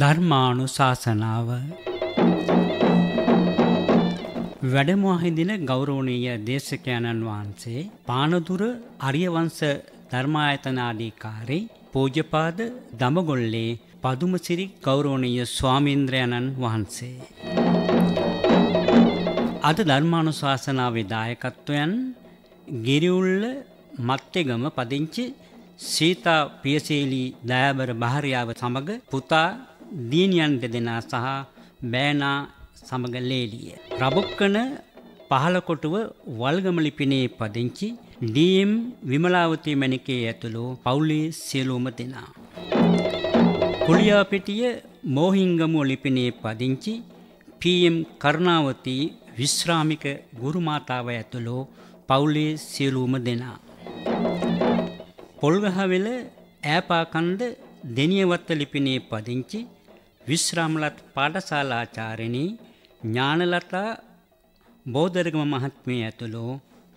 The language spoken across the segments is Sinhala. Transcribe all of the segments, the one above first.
ධර්මානු ශාසනාව වැඩමහිදින ගෞරෝණීය දේශකයණන් වහන්සේ පානදුර අරියවංස ධර්මායතනාධීකාරී පූජපාද දමගොල්ලේ පදුමසිරි ගෞරෝණීය ස්වාමීන්ද්‍රයණන් වහන්සේ. අද ධර්මානු ශාසනාවේ දායකත්වයන් ගිරිවුල්ල මත්තෙගම පදිංචි සීතා පියසේලී දෑබර භාරයාව සමග පුතා දියණියන් දෙදෙනා සහ බෑනා සමග ලේලිය. රබොක්කන පහලකොටුව වල්ගමලිපිනේ පදිංචි ඩීම් විමලාවතී මැණිකේ ඇතුළු පවුලේ සියලුම දෙනා. කුලියාපිටිය මෝහිංගමුව ලිපිනේ පදිංචි පීම් කරුණාවතී විශ්‍රාමික ගුරුමාතාව ඇතුළු පවුලේ සියලුම දෙනා. පොල්ගහවෙල ඈපාකන්ද දෙනියවත්ත ලිපිනේ පදිංචි විශ්‍රාමලත් පාඩශාලාචාරිණී ඥානලතා බෝධර්ගම මහත්මිය ඇතුළු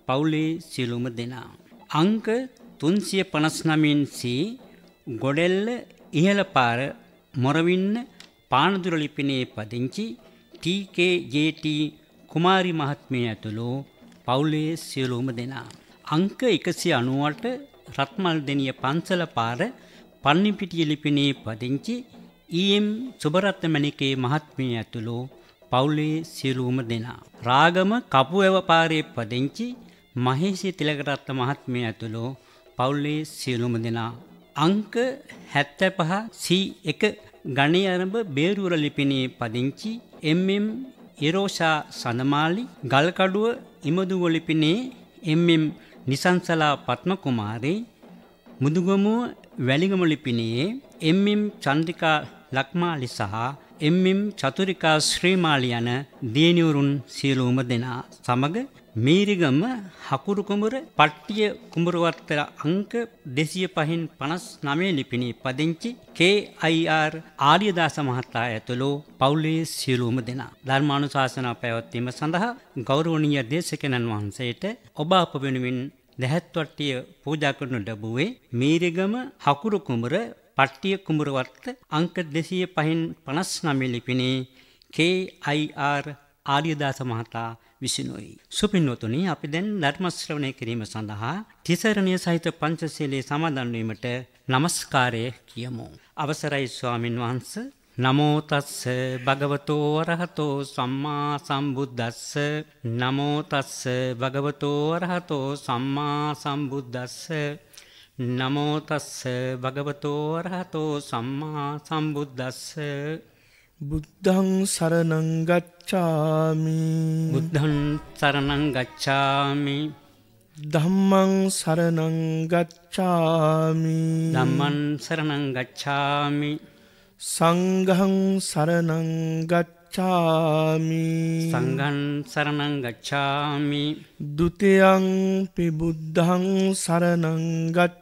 පවුලේ සියලුම දෙනා. අංක 359 සී ගොඩෙල්ල ඉහළ පාර මොරවින්න පානදුර ලිපිනේ පදිංචි TKJT කුමාරි මහත්මිය ඇතුළු පවුලේ සියලුම දෙනා. අංක 198 රත්මල් දෙනිය පන්සල පාර පන්නිපිටිය ලිපිනේ පදිංචි ඊම් සුබරත්නමණිකේ මහත්මිය ඇතුළු පවුලේ සියලුම දෙනා රාගම කපු ව්‍යාපාරයේ පදිංචි මහේෂී තිලකරත්න මහත්මිය ඇතුළු පවුලේ සියලුම දෙනා අංක 75 C1 ගණේ ආරම්භ බේරුවර ලිපිණේ පදිංචි MM ඉරෝෂා සනමාලි ගල්කඩුව ඉමදුව ලිපිණේ MM නිසංසලා පත්ම කුමාරේ මුදුගමුව වැලිගම ලිපිණේ එම්.එම්. චන්ද්‍රිකා ලක්මාලි සහ එම්ම් චතුරිකා ශ්‍රීමාලි යන දියණිවරුන් සියලුම දෙනා සමග මීරිගම හකුරු කුඹුර පට්ටිය කුඹුරවත්තර අංක 205න් 59 ලිපිණි පදිංචි KIR ආර්යදාස මහතා ඇතුළු පවුලේ සියලුම දෙනා ධර්මානුශාසනා පැවැත්වීම සඳහා ගෞරවනීය දේශකයන්න් වහන්සේට ඔබ අප වෙනුවෙන් දැහැත්වට්ටිය පූජා කරනු ලැබුවේ මීරිගම හකුරු කුඹුර පට්ටිය කුඹුරවත්ත අංක 205.59 ලිපිනේ KIR ආලියදාස මහතා විසිනුයි. සුපින්නතුනි අපි දැන් ධර්ම ශ්‍රවණය කිරීම සඳහා තිසරණිය සහිත පංචශීලයේ සමාදන් වීමට নমස්කාරය කියමු. අවසරයි ස්වාමින් වහන්සේ නමෝ තස්ස භගවතෝ අරහතෝ සම්මා සම්බුද්දස්ස නමෝ තස්ස භගවතෝ අරහතෝ සම්මා සම්බුද්දස්ස නමෝ තස්ස භගවතෝ අරහතෝ සම්මා සම්බුද්දස්ස බුද්ධං සරණං ගච්ඡාමි බුද්ධං සරණං ගච්ඡාමි ධම්මං සරණං ගච්ඡාමි ධම්මන් සරණං ගච්ඡාමි සංඝං සරණං ගච්ඡාමි සංඝන් සරණං ගච්ඡාමි දුතියං පිබුද්ධං සරණං ගච්ඡාමි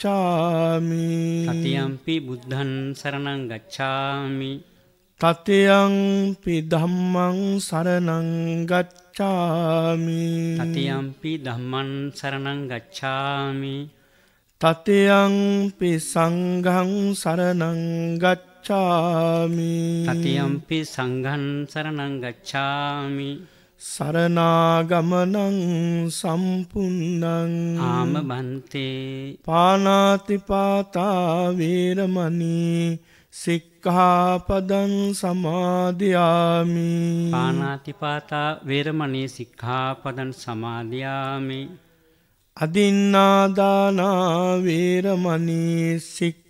ගච්ඡාමි සතියම්පි බුද්ධන් සරණං ගච්ඡාමි තතයංපි ධම්මං සරණං ගච්ඡාමි තතියම්පි ධම්මන් සරණං ගච්ඡාමි තතයංපි සංඝං සරණං ගච්ඡාමි තතියම්පි සංඝන් සරණං ගච්ඡාමි සරනාගමනං සම්පන්නං ආම බන්තේ පානාතිපාතාවේරමනී සික්ඛාපදන් සමාධයාමි පානාතිපාතා වේරමණී සික්ඛාපදන් සමාධයාමි අදින්නාදානාවේරමනී සික්ඛ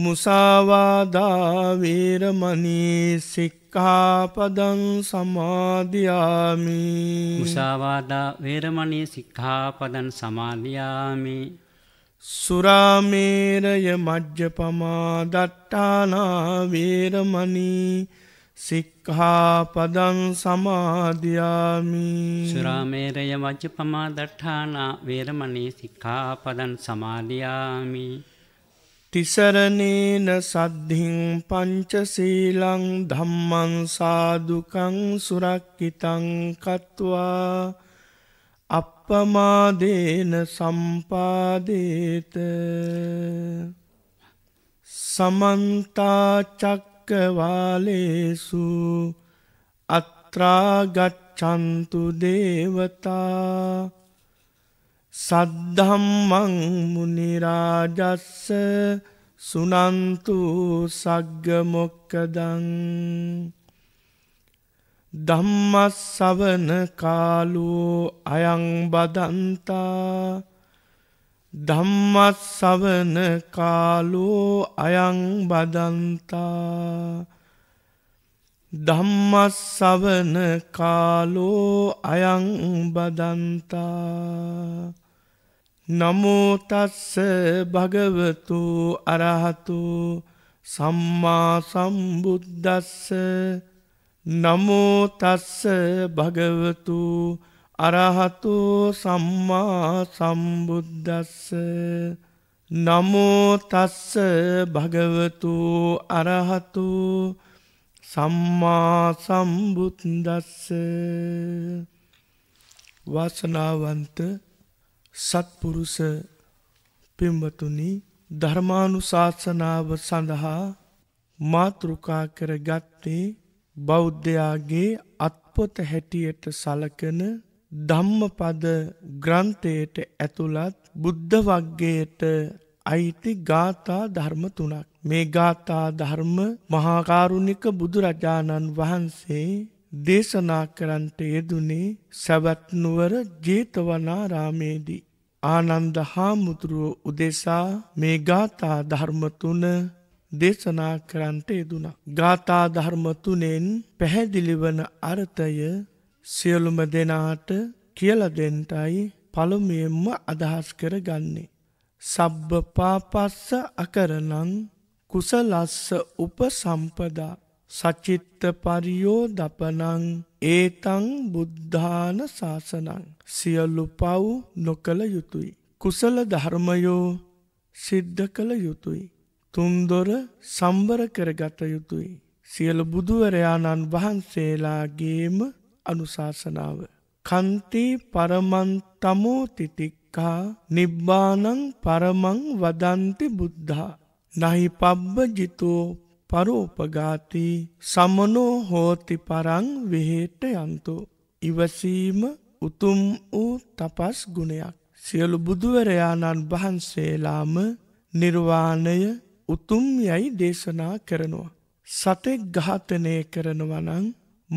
මුසාවාදාවේරමනී සික්කාපදන් සමාධයාමි මුසාවාදා වේරමණී සික්කාපදන් සමාධයාමි සුරාමේරය මජ්්‍යපමා දට්ටානාවේරමනී සික්හාපදන් සමාධයාමි සුරාමේරය මජ්්‍යපමා දට්ඨානා වේරමණී සික්කාපදන් සමාධයාමි තිසරණේන සද්ධින් පංචසීලං ධම්මං සාදුකං සුරක්කිතං කත්වා අපපමාදේන සම්පාදේත සමන්තාචක්කවාලේසු අත්‍රාගච්චන්තු දේවතා සද්ධම්මං මුනිරාජස්ස සුනන්තු සග්ගමොක්කදං ධම්මස් සවන කාලෝ අයං බදන්තා ධම්මත් සවන කාලෝ අයං බදන්තා ධම්මස් සවන කාලෝ අයං බදන්තා නමෝතස්ස භගවතු අරහතු සම්මා සම්බුද්දස්ස නමෝතස්ස භගවතු අරහතු සම්මා සම්බුද්දස්ස නමෝතස්ස භගවතු අරහතු සම්මා සම්බුද්දස්ස වාසනාවන්ත සත්පුරුෂ පිම්බතුනි ධර්මානු ශාසනාව සඳහා මාතෘකා කර ගත්තේ බෞද්ධයාගේ අත්පොත හැටියට සලකන ධම්මපද ග්‍රන්ථයට ඇතුළත් බුද්ධ වග්ගයට අයිති ගාථා ධර්ම තුනක්. මේ ගාථා ධර්ම මහාකාරුණික බුදුරජාණන් වහන්සේ දේශනා කරන්ට යෙදුනේ සැවැත්නුවර ජේතවනා රාමේදී. ආනන්ද හාමුදුරුව උදෙසා මේ ගාථා ධර්මතුන දේශනා කරන්ට යෙදුණ. ගාථා ධර්මතුනෙන් පැහැදිලිවන අර්ථය සියලුම දෙනාට කියලදෙන්ටයි පළමුයෙන්ම අදහස් කර ගන්නේ. සබ්බ පාපස්ස අකරනං කුසලස්ස උප සම්පදා සචිත්ත පරියෝ දපනං ඒතං බුද්ධාන ශාසනං සියල්ලු පව් නොකළ යුතුයි. කුසල ධර්මයෝ සිද්ධ කළ යුතුයි. තුන්දොර සම්බර කරගත යුතුයි. සියල බුදුවරයාණන් වහන්සේලාගේම අනුශාසනාව. කන්ති පරමන් තමෝ තිතික්කා නිබ්බානං පරමං වදන්ති බුද්ධා. නහි පබ්බ ජිතෝ පරෝපගාති සමනෝ හෝති පරං වෙහෙට යන්තු. ඉවසීම උතුම් වූ තපස් ගුණයක්. සියලු බුදුවරයාණන් වහන්සේලාම නිර්වාණය උතුම් යැයි දේශනා කරනවා. සතෙක් ඝාතනය කරනවනං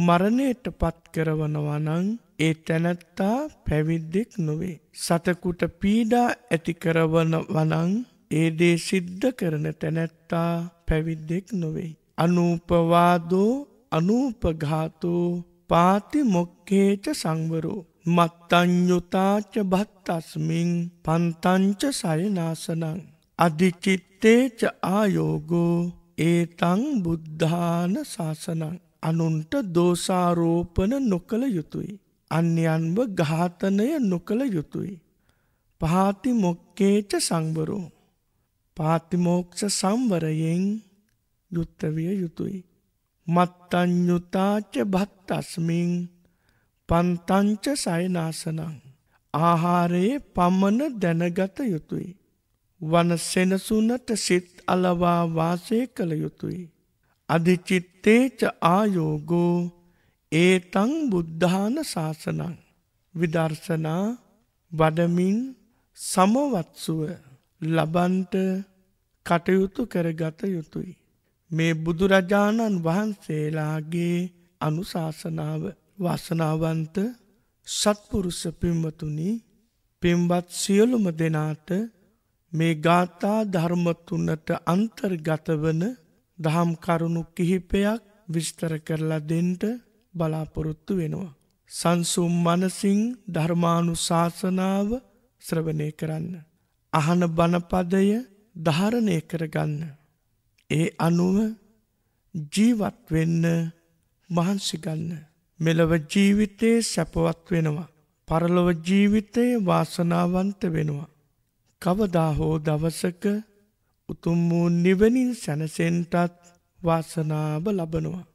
මරණයට පත් කරවනවනං ඒ තැනැත්තා පැවිද්දෙක් නොවේ. සතකුට පීඩා ඇති කරවන වනං ඒ දේ සිද්ධ කරන තැනැත්තා පැවිද්දෙක් නොවෙයි. අනූපවාදෝ අනූපඝාතෝ පාති මොක්කේච සංවරෝ. මත්තංයුතාච භත්තස්මින් පන්තංච සයනාසනං. අධිචිත්තේච ආයෝගෝ ඒතං බුද්ධාන ශාසනං. අනුන්ට දෝසාරෝපන නොකළ යුතුයි. අන්‍යන්ව ඝාතනය නොකළ යුතුයි. පහති මොක්කේච සංවරෝ. පාතිමෝක්ෂ සම්වරයෙන් යුත්තවිය යුතුයි. මත්තඥුතාච භත්තස්මින් පන්තංච සයනාසනං. ආහාරයේ පම්මන දැනගත යුතුයි. වන සෙනසුනට සිත් අලවා වාසය කළ යුතුයි. අධිචිත්තේච ආයෝගෝ ඒතං බුද්ධාන ශාසනං. විදර්ශනා වඩමින් සමවත්සුව ලබන්ට කටයුතු කරගත යුතුයි. මේ බුදුරජාණන් වහන්සේලාගේ අනුශාසනාව වසනාවන්ත සත්පුරුෂ පිම්වතුනි පින්වත් සියලුම දෙනාට මේ ගාථා ධර්මතුන්නට අන්තර්ගත වන දහම් කරුණු කිහිපයක් විස්තර කරලා දෙන්ට බලාපොරොත්තු වෙනවා. සංසුම් මනසිං ධර්මානු ශාසනාව ශ්‍රවනය කරන්න. අහන බණපදය ධාරණය කරගන්න. ඒ අනුව ජීවත් වෙන්න මහන්සි ගන්න. මෙලව ජීවිතයේ සැපවත් වෙනවා. පරලොව ජීවිතයේ වාසනාවන්ත වෙනවා. කවදා හෝ දවසක උතුම් වූ නිවනින් සැනසෙන්ටත් වාසනාව ලබනවා.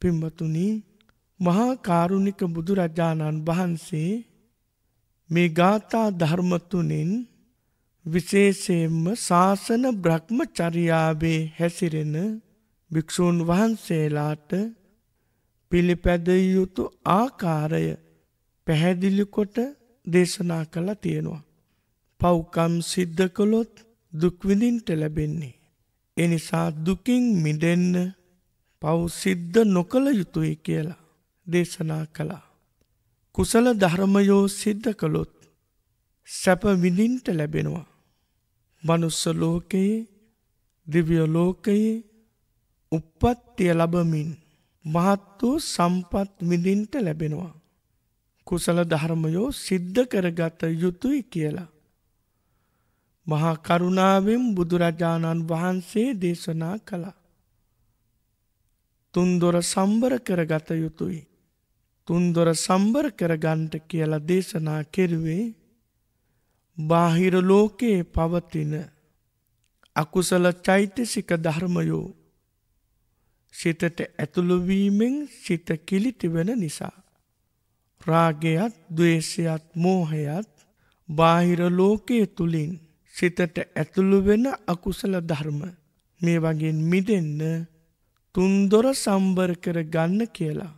පිම්බතුනි මහා කාරුණික බුදුරජාණන් වහන්සේ මේ ගාථා ධර්ම තුනෙන් විශේෂයෙන්ම ශාසන බ්‍රහ්ම චරියාවේ හැසිරෙන භික්‍ෂූන් වහන්සේලාට පිළිපැදය යුතු ආකාරය පැහැදිලිකොට දේශනා කළ තියෙනවා. පෞකම් සිද්ධ කළොත් දුක්විඳින්ට ලැබෙන්නේ. එනිසා දුකින් මිඩෙන්න පවසිද්ධ නොකළ යුතුයි කියලා දේශනා කළා. කුසල ධර්මයෝ සිද්ධ කළොත් සැප විඳින්ට ලැබෙනවා. මනුස්ස ලෝකයේ දිවියලෝකයේ උප්පත්තිය ලබමින් මහත් වූ සම්පත් විඳින්ට ලැබෙනවා. කුසල ධර්මයෝ සිද්ධ කරගත යුතුයි කියලා. මහා කරුණාවෙන් බුදුරජාණන් වහන්සේ දේශනා කළා. තුන්දොර සම්බර කරගත යුතුයි. තුන්දොර සම්බර කරගන්ට කියලා දේශනා කෙරුවේ බාහිර ලෝකයේ පවතින අකුසල චෛතසික ධර්මයෝ සිතට ඇතුළුවීමෙන් සිත කිලිටි වෙන නිසා. රාගයත් දවේශයත් මෝහයත් බාහිර ලෝකයේ තුළින් සිතට ඇතුළු වෙන අකුසල ධර්ම මේ වගෙන් මිදෙන්න තුන්දොර සම්බර කර ගන්න කියලා.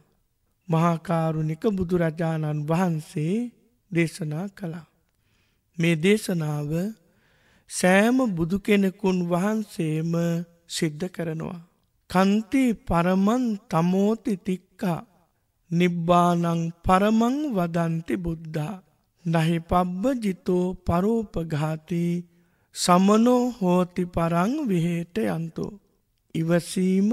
මහාකාරුණික බුදුරජාණන් වහන්සේ දේශනා කළා. මේ දේශනාව සෑම බුදු කෙනෙකුන් වහන්සේම සිද්ධ කරනවා. කන්ති පරමන් තමෝති තික්කා නිබ්බානං පරමං වදන්ති බුද්ධා. නහි පබ්බ ජිතෝ පරෝපඝාති සමනෝ හෝති පරං විහේට යන්තෝ. ඉවසීම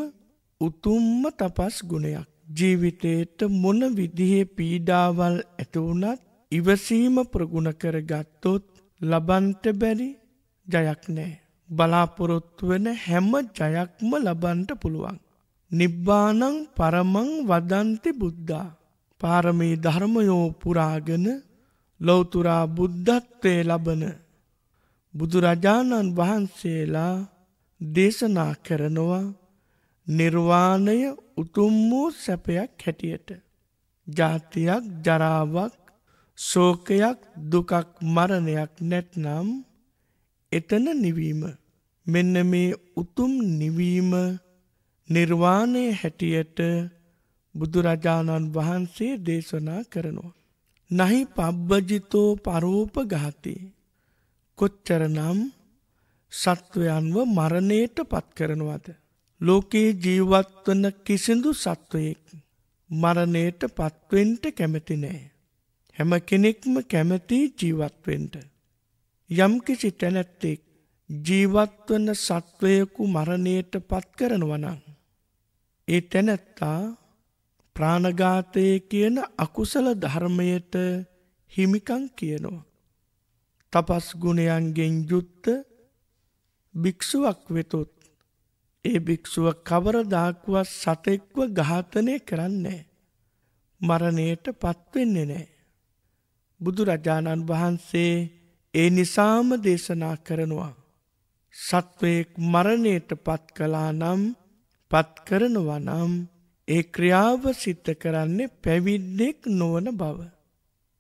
උතුම්ම තපස් ගුණයක්. ජීවිතයට මොන විදිහේ පීඩාවල් ඇතුවනත් ඉවසීම ප්‍රගුණ කර ගත්තොත් ලබන්ට බැරි ජයක් නෑ. බලාපොරොත්තු වෙන හැම ජයක්ම ලබන්ට පුළුවන්. නිබ්බානං පරමං වදන්ති බුද්ධා. පාරමී ධර්මයෝ පුරාගෙන ලොවතුරා බුද්ධත්වය ලබන. බුදුරජාණන් වහන්සේලා දේශනා කරනවා නිර්වාණය උතුම් වූ සැපයක් හැටියට. ජාතියක් ජරාවක් සෝකයක් දුකක් මරණයක් නැත්නම් එතන නිවීම මෙන්න මේ උතුම් නිවීම නිර්වාණය හැටියට බුදුරජාණන් වහන්සේ දේශනා කරනවා. නහි පබ්බජිතෝ පරෝප ගහති. කොච්චරනම් සත්වයන්ව මරණයට පත් කරනවද. ලෝකයේ ජීවත්වන කිසිදු සත්වයෙක් මරණයට පත්වෙන්ට කැමති නෑ. හැම කෙනෙක්ම කැමති ජීවත්වෙන්ට. යම්කිසි තැනැත්තෙක් ජීවත්වන සත්වයකු මරණයට පත් කරනවනං. ඒ තැනැත්තා ප්‍රාණගාතය කියන අකුසල ධර්මයට හිමිකං කියනවා. තපස් ගුණයන්ගෙන් යුත්ත භික්‍ෂුවක් වෙතොත් ඒ භික්‍ෂුව කවරදාකුවත් සතෙක්ව ඝාතනය කරන්නේ. මරණයට පත්වෙන්නේ නෑ. බුදුරජාණන් වහන්සේ ඒ නිසාම දේශනා කරනවා. සත්වයෙක් මරණයට පත් කලා නම් පත් කරනවා නම් ඒ ක්‍රියාව සිත්ත කරන්නේ පැවිද්දෙක් නොවන බව.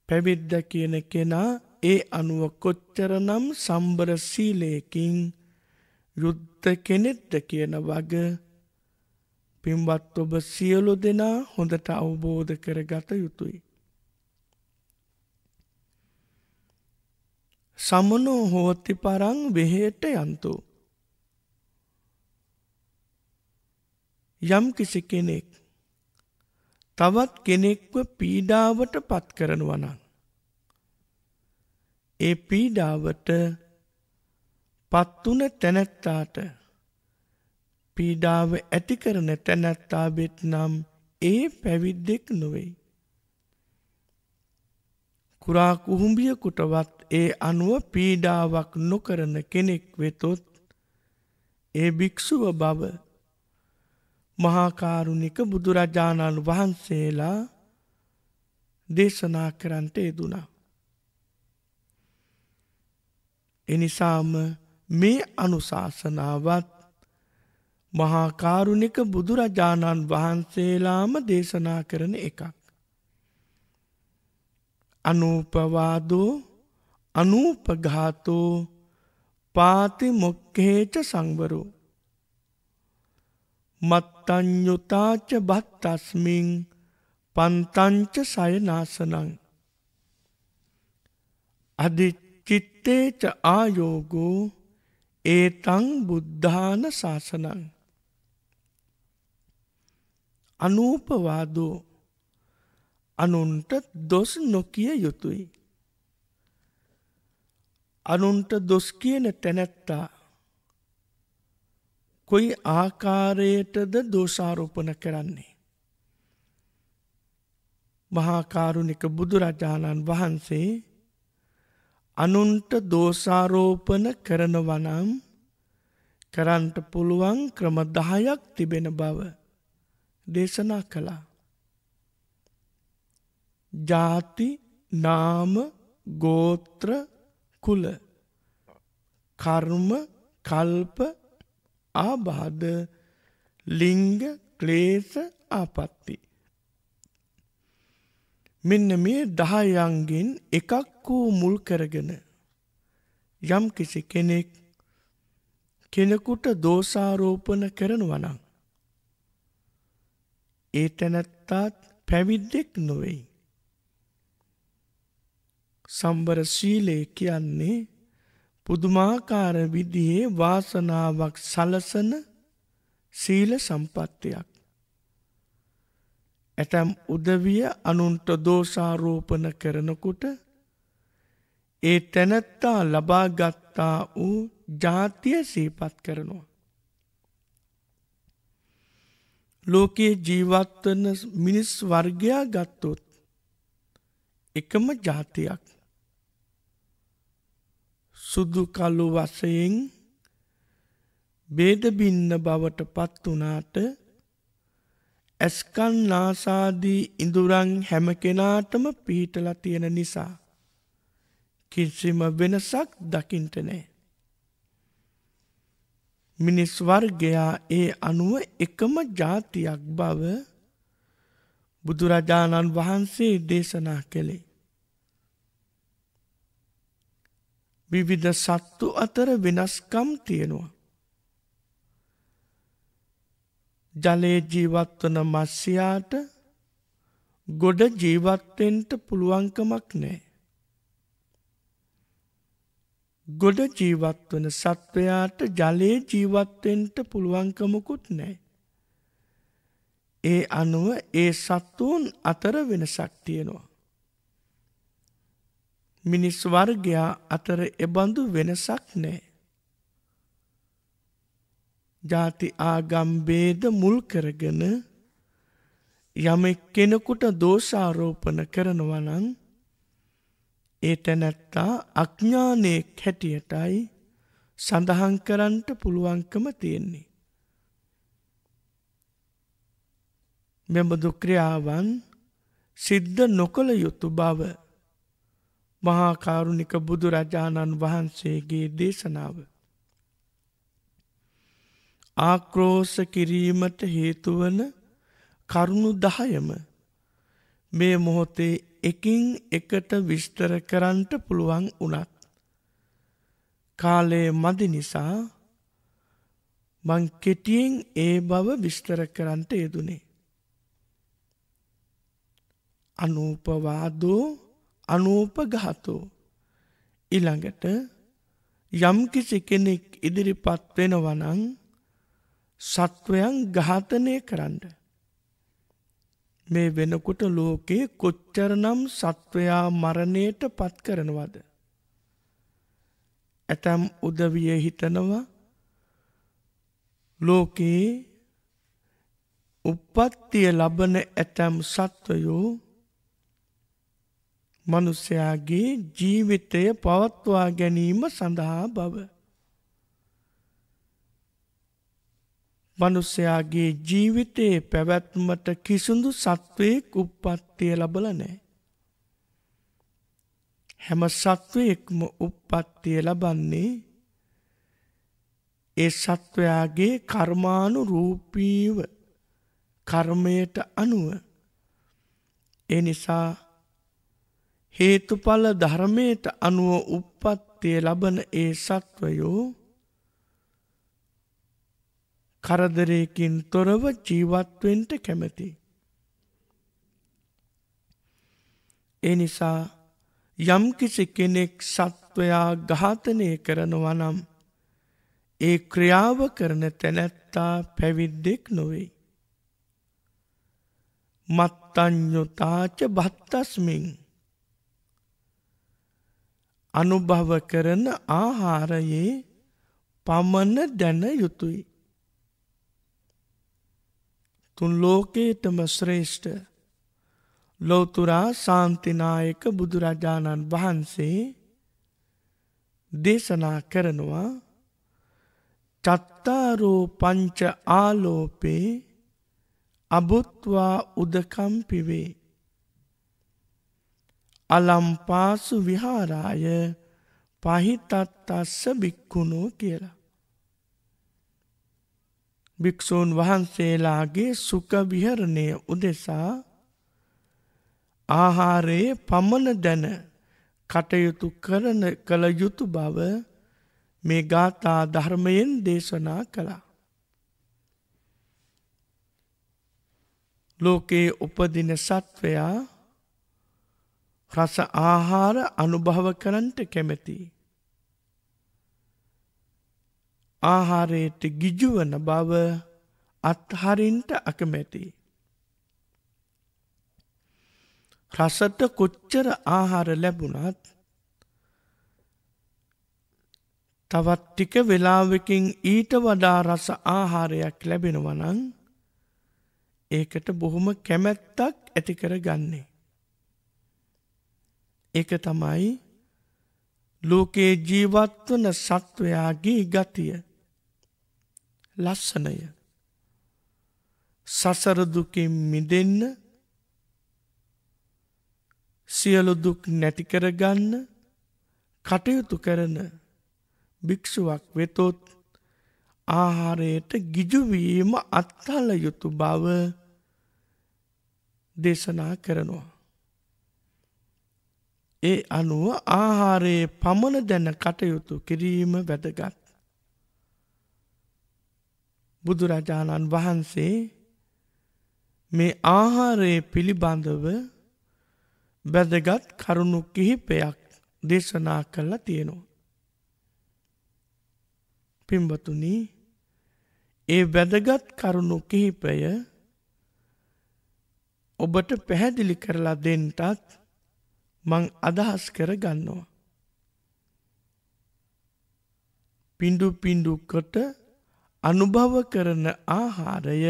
පැවිද්ද කියන කෙනා ඒ අනුව කොච්චරනම් සම්බර සීලයකින් යුද්ධ කෙනෙත්ද කියන වග පින්වත් ඔබ සියලු දෙනා හොඳට අවබෝධ කරගත යුතුයි. සමනෝ හෝති පරං වෙහෙට යන්තු. යම් කිසි කෙනෙක් තවත් කෙනෙක්ව පීඩාවට පත් කරනවනන්. ඒ පීඩාවට පත්වන තැනැත්තාට පීඩාව ඇති කරන තැනැත්තා බෙත් නම් ඒ පැවිද්දෙක් නොවෙයි. කුරා කුහුම්බියකුටවත් ඒ අනුව පීඩාවක් නොකරන කෙනෙක් වෙතොත් ඒ භික්‍ෂුව බව මහාකාරුණික බුදුරජාණන් වහන්සේලා දේශනා කරන්ට යෙදුණා. එනිසාම මේ අනුශාසනාවත් මහාකාරුණික බුදුරජාණන් වහන්සේලාම දේශනා කරන එකක්. අනූපවාදෝ අනූපඝාතෝ පාති මොක්කේච සංවරෝ. මත්තඥුතාච බත්තස්මින් පන්තංච සයනාසනං. අධිච්චිත්තේච ආයෝගෝ ඒතං බුද්ධාන ශාසනං. අනූපවාදෝ අනුන්ට දොස් නොකිය යුතුයි. අනුන්ට දොස් කියන තැනැත්තා කොයි ආකාරයටද දෝෂාරෝපන කරන්නේ. මහාකාරුණික බුදුරජාණන් වහන්සේ අනුන්ට දෝෂාරෝපන කරනවනම් කරන්ට පුළුවන් ක්‍රම දහයක් තිබෙන බව දේශනා කලා. ජාති නාම ගෝත්‍ර කුල කර්ම කල්ප ආබාධ ලිංග ක්ලේස ආපත්ති. මෙන්න මේ දහයන්ගෙන් එකක් වූ මුල් කරගෙන යම් කිසි කෙනෙක් කෙනෙකුට දෝසාරෝපන කරනවනම් ඒ තැනැත්තාත් පැවිද්දෙක් නොවෙයි. සම්බර ශීලය කියන්නේ පුදුමාකාර විදිහේ වාසනාවක් සලසන සීල සම්පත්තියක්. ඇතැම් උදවිය අනුන්ට දෝසාරෝපන කරනකුට ඒ තැනැත්තා ලබාගත්තා වූ ජාතිය සීපත් කරනවා. ලෝකයේ ජීවත්වන මිනිස් වර්ගයා ගත්තොත් එකම ජාතියක්. සුදු කළු වසයෙන් බේදබින්න බවට පත් වනාට ඇස්කන් නාසාදී ඉඳුරං හැම කෙනාටම පිහිටල තියෙන නිසා. කිසිම වෙනසක් දකිින්ටනෑ. මිනිස් වර්ගයා ඒ අනුව එකම ජාතියක් බව බුදුරජාණන් වහන්සේ දේශනා කළේ. විවිධ සත්තු අතර වෙනස්කම් තියෙනවා. ජලයේ ජීවත්වන මස්්‍යයාට ගොඩ ජීවත්වෙන්ට පුළුවන්කමක් නෑ. ගොඩ ජීවත්වන සත්වයාට ජලයේ ජීවත්වෙන්ට පුළුවන්කමකුත් නෑ. ඒ අනුව ඒ සත්තුූන් අතර වෙනසක් තියෙනවා. මිනිස් වර්ගයා අතර එබඳු වෙනසක් නෑ. ජාති ආගම්බේද මුල් කරගෙන යමෙක් කෙනෙකුට දෝෂාරෝපන කරනවනං ඒ තැනැත්තා අඥ්ඥානයෙක් හැටියටයි සඳහන් කරන්ට පුළුවන්කම තියෙන්නේ. මෙම දුක්‍රියාවන් සිද්ධ නොකළ යුතු බව මහාකාරුණික බුදුරජාණන් වහන්සේගේ දේශනාව. ආක්‍රෝෂ කිරීමට හේතුවන කරුණු දහයම මේ මොහොතේ එකින් එකට විස්තර කරන්නට පුළුවන් වනත්. කාලයේ මදි නිසා මං කෙටියෙන් ඒ බව විස්තර කරන්නට යෙදුනේ. අනූපවාදෝ අනූපගහතෝ. ඉළඟට යම්කිසි කෙනෙක් ඉදිරිපත් වෙනවනං සත්වයන් ඝාතනය කරන්න. මේ වෙනකොට ලෝකයේ කොච්චරනම් සත්වයා මරණයට පත් කරනවද. ඇතැම් උදවිය හිතනවා ලෝකයේ උපත්තිය ලබන ඇතැම් සත්වයෝ මනුස්සයාගේ ජීවිතය පවත්වා ගැනීම සඳහා බව. මනුස්සයාගේ ජීවිතයේ පැවැත්මට කිසිුඳු සත්වයෙක් උප්පත්තිය ලබල නෑ. හැම සත්වයෙක්ම උප්පත්තිය ලබන්නේ ඒ සත්වයාගේ කර්මානු රූපීව කර්මයට අනුව එනිසා හේතුඵල ධර්මයට අනුව උප්පත්තිය ලබන ඒ සත්වයෝ කරදරයකින් තොරව ජීවත්වෙන්ට කැමති. එනිසා යම්කිසි කෙනෙක් සත්වයා ඝාතනය කරනවනම් ඒ ක්‍රියාව කරන තැනැත්තා පැවිද්දෙක් නොවෙයි. මත්තඥොතාච බත්තස්මින් අනුභව කරන ආහාරයේ පමණ දැන යුතුයි. තුන් ලෝකේටම ශ්‍රේෂ්ඨ ලෝතුරා සාන්තිනායක බුදුරජාණන් වහන්සේ දේශනා කරනවා චත්තාරෝ පංච ආලෝපේ අබුත්වා උදකම්පිවේ. අලම්පාසු විහාරාය පහිතත් අස්ස භික්කුණෝ කියලා. භික්‍ෂූන් වහන්සේලාගේ සුක විහරණය උදෙසා ආහාරයේ පමණ දැන කටයුතු කරන කළ යුතු බව මේ ගාථා ධර්මයෙන් දේශනා කළා. ලෝකයේ උපදින සත්වයා රස ආහාර අනුභව කරන්ට කැමැති. ආහාරයට ගිජුවන බව අත්හරින්ට අකමැති. රසට කොච්චර ආහාර ලැබුණත් තවත් ටික වෙලාවකින් ඊට වඩා රස ආහාරයක් ලැබෙනවනං ඒකට බොහොම කැමැත්තක් ඇතිකර ගන්නේ. එක තමයි ලෝකයේ ජීවත්වන සත්වයාගේ ගතිය ලස්සනය සසරදුකින් මිදන්න සියලු දුක් නැතිකරගන්න කටයුතු කරන භික්‍ෂුවක් වෙතොත් ආහාරයට ගිජුවීම අත්හල යුතු බව දේශනා කරනවා. ඒ අනුව ආහාරයේ පමණ දැන කටයුතු කිරීම වැදගත්. බුදුරජාණන් වහන්සේ මේ ආහාරයේ පිළිබඳව වැදගත් කරුණු කිහිපයක් දේශනා කරලා තියෙනවා. පිම්බතුනි ඒ වැදගත් කරුණු කිහිපය ඔබට පැහැදිලි කරලා දෙන්ටත් මං අදහස් කර ගන්නවා. පිඩු පිඩු කොට අනුභව කරන ආහාරය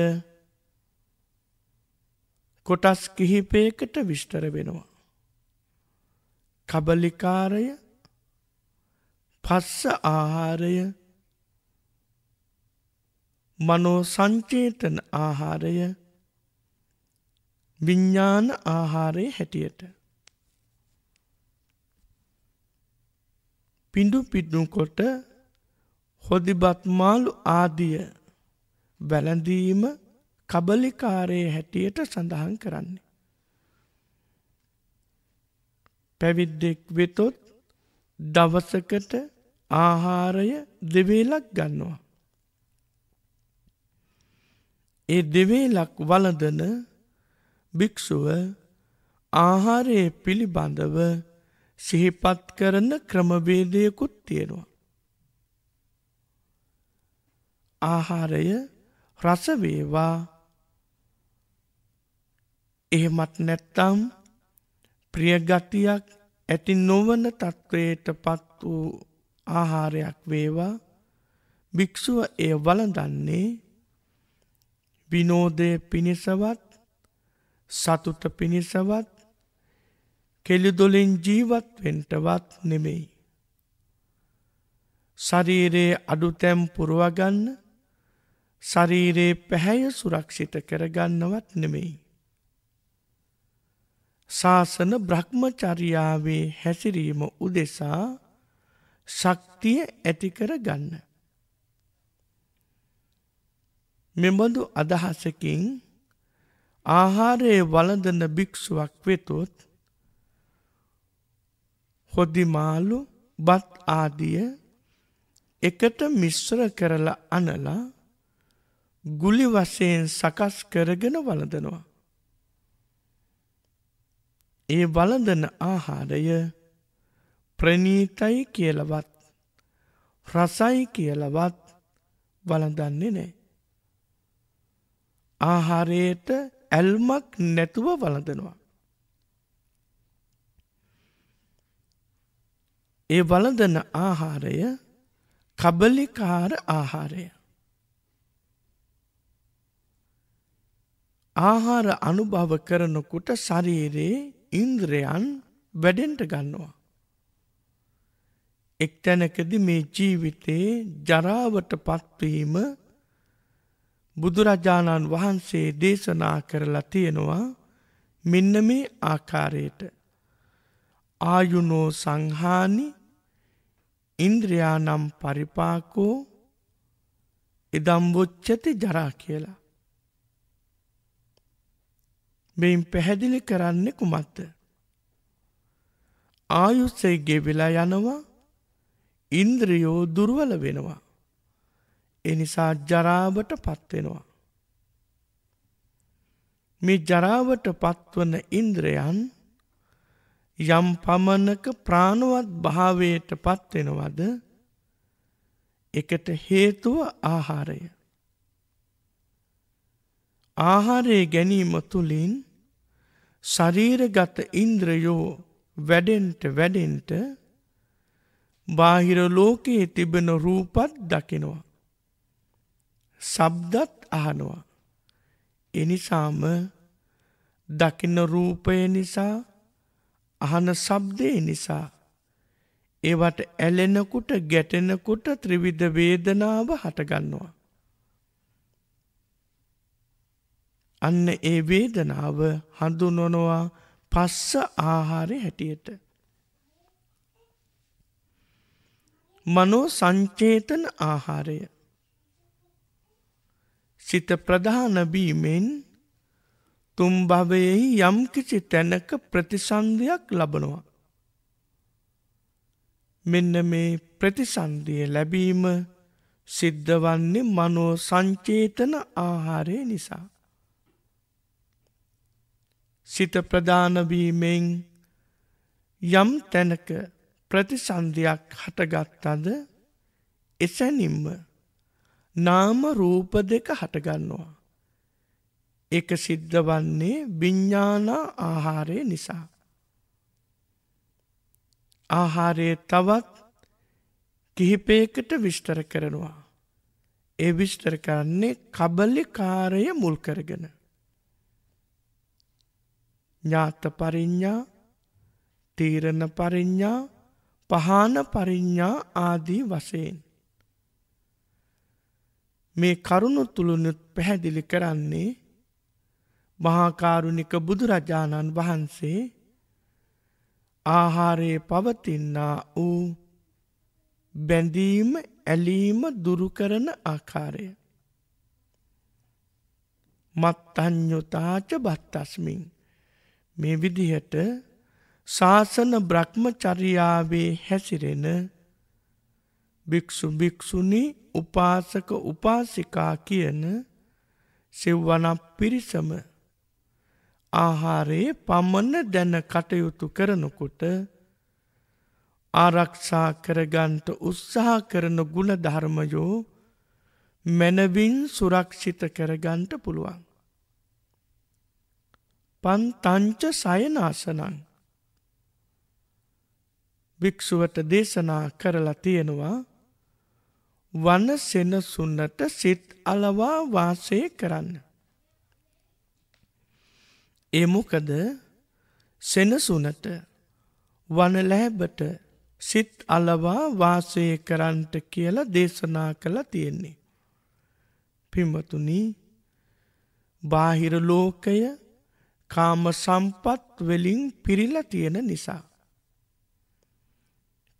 කොටස් කිහිපයකට විස්තර වෙනවා. කබලිකාරය පස්ස ආහාරය මනෝ සංචේතන ආහාරය විඤ්ඥාන ආහාරය හැටියට. පිඩු පිටනුකොට හොදිබත්මාලු ආදිය වැලඳීම කබලිකාරයේ හැටියට සඳහන් කරන්නේ. පැවිද්දෙක් වෙතොත් දවසකට ආහාරය දෙවේලක් ගන්නවා. ඒ දෙවේලක් වලදන භික්‍ෂුව ආහාරයේ පිළිබඳව සිහිපත් කරන ක්‍රමවේදයකුත් තියෙනවා. ආහාරය රසවේවා එහෙමත් නැත්තම් ප්‍රියගතියක් ඇති නොවන තත්ත්වයට පත් වූ ආහාරයක් වේවා භික්‍ෂුව එය වලදන්නේ විනෝදය පිණිසවත් සතුට පිණිසවත් කෙළිදොලින් ජීවත් වෙන්ටවත් නෙමෙයි. ශරීරයේ අඩුතැම් පුරුවගන්න ශරීරයේ පැහැය සුරක්ෂිත කරගන්නවත් නෙමෙයි. ශාසන බ්‍රහ්මචරියාවේ හැසිරීම උදෙසා ශක්තිය ඇතිකර ගන්න. මෙබඳු අදහසකින් ආහාරයේ වලඳන භික්ෂුවක් වෙතොත් කොදිමාලු බත් ආදිය එකට මිශ්‍ර කරලා අනලා ගුලි වශයෙන් සකස් කරගෙන වලදනවා. ඒ වලදන ආහාරය ප්‍රනීතයි කියලවත් රසයි කියලවත් වලඳන්නේ නෑ. ආහාරයට ඇල්මක් නැතුව වලඳනවා. ඒ වලදන ආහාරය කබලිකාර ආහාරය. ආහාර අනුභව කරනකුට ශරීරයේ ඉන්ද්‍රයන් වැඩෙන්ට ගන්නවා. එක්තැනකද මේ ජීවිතයේ ජරාවට පත්වීම බුදුරජාණන් වහන්සේ දේශනා කරලා තියෙනවා මෙන්න මේ ආකාරයට. ආයුනෝ සංහානි ඉන්ද්‍රයානම් පරිපාකෝ එදම්බොච්චති ජරා කියලා. මෙයින් පැහැදිලි කරන්නේ කුමත්ත. ආයුස්සය ගෙවිලා යනවා ඉන්ද්‍රියෝ දුර්වල වෙනවා. එනිසා ජරාවට පත්වෙනවා. මේ ජරාවට පත්වන ඉන්ද්‍රයන් යම් පමණක ප්‍රාණුවත් භාවයට පත්වෙනවද එකට හේතුව ආහාරය. ආහාරය ගැනීම තුළින් ශරීරගත ඉන්ද්‍රයෝ වැඩෙන්ට වැඩෙන්ට බාහිර ලෝකයේ තිබෙන රූපත් දකිනවා. සබ්දත් අහනවා. එනිසාම දකින රූපය නිසා අහන සබ්දේ නිසා. ඒවට ඇලෙනකුට ගැටෙනකුට ත්‍රිවිධ වේදනාව හටගන්නවා. අන්න ඒ වේදනාව හඳුනොනවා පස්ස ආහාරය හැටියට. මනෝ සංචේතන ආහාරය. සිත ප්‍රධානබීමෙන් තුම්භවයෙහි යම්කිසි තැනක ප්‍රතිසන්ධයක් ලබනවා. මෙන්න මේ ප්‍රතිසන්ධිය ලැබීම සිද්ධ වන්නේ මනෝ සංචේතන ආහාරය නිසා. සිත ප්‍රධානවීමෙන් යම් තැනක ප්‍රතිසන්ධයක් හටගත්තද එසැනින්ම නාම රූප දෙක හටගන්නවා. එක සිද්ධ වන්නේ විඤ්ඥාන ආහාරය නිසා. ආහාරයේ තවත් කිහිපයකට විස්තර කරනවා. ඒ විස්තර කරන්නේ කබලි කාරය මුල් කරගෙන. ඥාත පරිඤ්ඥා තීරණ පරිඤ්ඥා පහන පරිඤ්ඥා ආදී වසයෙන්. මේ කරුණු තුළුණුත් පැහැදිලි කරන්නේ මහාකාරුණික බුදුරජාණන් වහන්සේ ආහාරයේ පවතින්නා වූ බැඳීම ඇලීම දුරුකරන ආකාරය. මත්තඥොතාච බත්තස්මින් මේ විදිහට ශාසන බ්‍රහ්මචරියාවේ හැසිරෙන භික්‍ෂු භික්‍ෂුණි උපාසක උපාසිකා කියන සෙව්වනක් පිරිසම ආහාරයේ පමණ දැන කටයුතු කරනකොට ආරක්ෂා කරගන්ට උත්සාහ කරන ගුණ ධර්මයෝ මැනවින් සුරක්ෂිත කරගන්ට පුළුවන්. පන්තංච සයනාසනං භික්‍ෂුවට දේශනා කරලා තියෙනවා වන සෙනසුන්නට සිත් අලවා වාසය කරන්න. ඒ මොකද සෙනසුනට වනලෑබට සිත් අලවා වාසය කරන්ට කියලා දේශනා කළ තියෙන්නේ. පිම්වතුනී බාහිර ලෝකය කාම සම්පත් වෙලින් පිරිල තියෙන නිසා.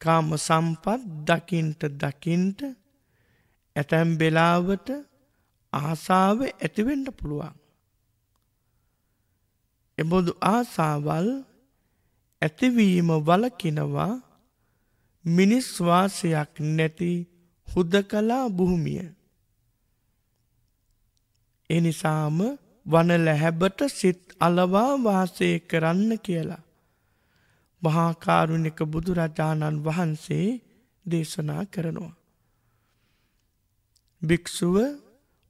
කාම සම්පත් දකින්ට දකින්ට ඇතැම් වෙලාවට ආසාාව ඇතිවෙන්ඩ පුළුවන්. එබොදු ආසාවල් ඇතිවීම වලකිනවා මිනිස්වාසයක් නැති හුද කලා බුහුමිය. එනිසාම වනල හැබට සිත් අලවා වාසය කරන්න කියලා. මහාකාරුණික බුදුරජාණන් වහන්සේ දේශනා කරනවා. භික්‍ෂුව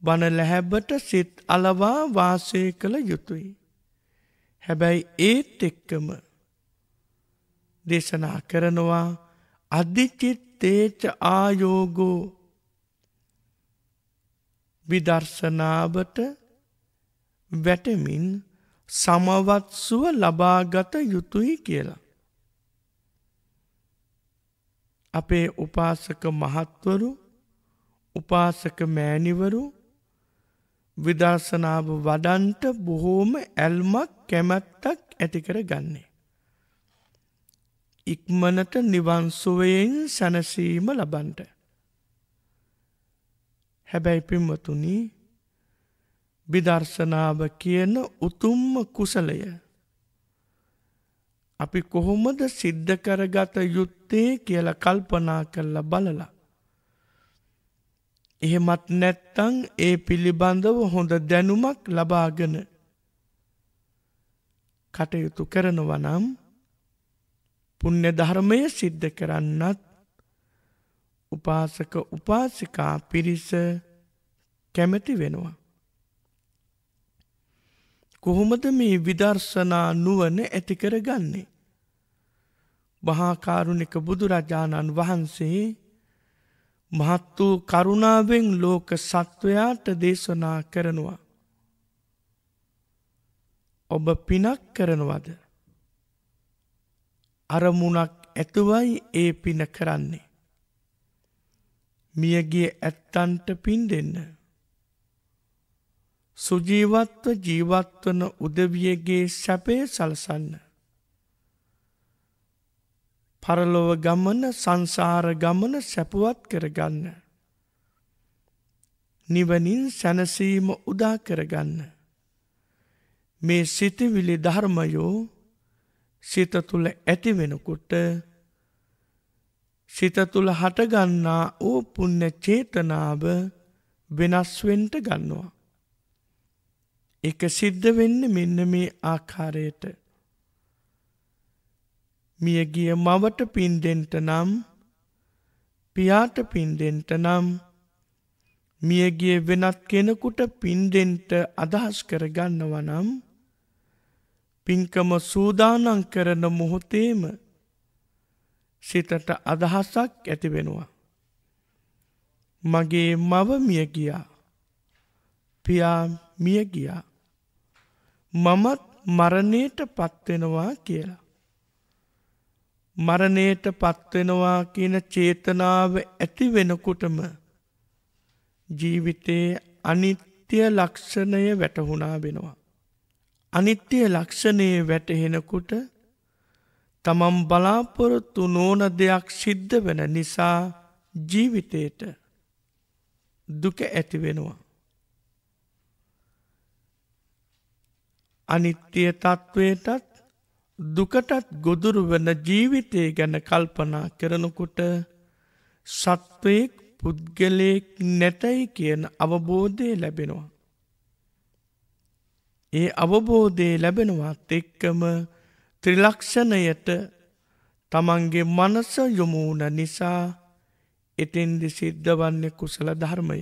වන ලැහැබට සිත් අලවා වාසය කළ යුතුයි. හැබැයි ඒත් එක්කම දේශනා කරනවා අධිචිත්තේච ආයෝගෝ විදර්ශනාවට වැටමින් සමවත්සුව ලබාගත යුතුයි කියලා. අපේ උපාසක මහත්වරු උපාසක මෑණිවරු විදර්ශනාව වඩන්ට බොහෝම ඇල්මක් කැමැත්තක් ඇතිකර ගන්නේ. ඉක්මනට නිවන්සුවයෙන් සැනසීම ලබන්ට. හැබැයි පිම්මතුනි විදර්ශනාව කියන උතුම්ම කුසලය. අපි කොහොමද සිද්ධ කරගත යුත්තේ කියල කල්පනා කරලා බලලා. එහෙමත් නැත්තං ඒ පිළිබඳව හොඳ දැනුමක් ලබාගෙන කටයුතු කරනවනම් පුුණ්‍ය ධර්මය සිද්ධ කරන්නත් උපාසක උපාසිකා පිරිස කැමැති වෙනවා. කොහොමද මේ විදර්ශනා නුවන ඇතිකර ගන්නේ. මහාකාරුණික බුදුරජාණන් වහන්සේ මහත් වූ කරුණාවෙන් ලෝක සත්වයාට දේශනා කරනවා. ඔබ පිනක් කරනවද. අරමුණක් ඇතුවයි ඒ පින කරන්නේ. මියගේ ඇත්තන්ට පින් දෙන්න. සුජීවත්ව ජීවත්වන උදවියගේ සැපේ සලසන්න. පරලොව ගමන සංසාර ගමන සැපුවත් කරගන්න. නිවනින් සැනසීම උදා කරගන්න. මේ සිතිවිලි ධර්මයෝ සිත තුළ ඇතිවෙනකුට සිත තුළ හටගන්නා ඕ පුන්න චේතනාව වෙනස්වෙන්ට ගන්නවා. එක සිද්ධ වෙන්න මෙන්න මේ ආකාරයට. මියගිය මවට පින්දෙන්ට නම් පියාට පින්දෙන්ට නම් මියගිය වෙනත් කෙනෙකුට පින්දෙන්ට අදහස් කරගන්නවනම් පින්කම සූදානං කරන මොහොතේම සිතට අදහසක් ඇතිවෙනවා. මගේ මව මිය ගියා පියා මිය ගියා මමත් මරණයට පත්වෙනවා කියලා. මරණයට පත්වෙනවා කියන චේතනාව ඇති වෙනකුටම ජීවිතයේ අනිත්‍ය ලක්ෂණය වැටහුණා වෙනවා. අනිත්‍ය ලක්ෂණයේ වැටහෙනකුට තමම් බලාපොරොත්තු නෝන දෙයක් සිද්ධ වෙන නිසා ජීවිතයට දුක ඇති වෙනවා. අනිත්‍ය තත්ත්වයටත් දුකටත් ගොදුරු වන ජීවිතය ගැන කල්පනා කරනකොට සත්වයෙක් පුද්ගලයෙක් නැතැයි කියන අවබෝධය ලැබෙනවා. ඒ අවබෝධය ලැබෙනවත් එක්කම ත්‍රිලක්ෂණයට තමන්ගේ මනස යොමුුණ නිසා එතෙන්දි සිද්ධ වන්නේ කුසල ධර්මය.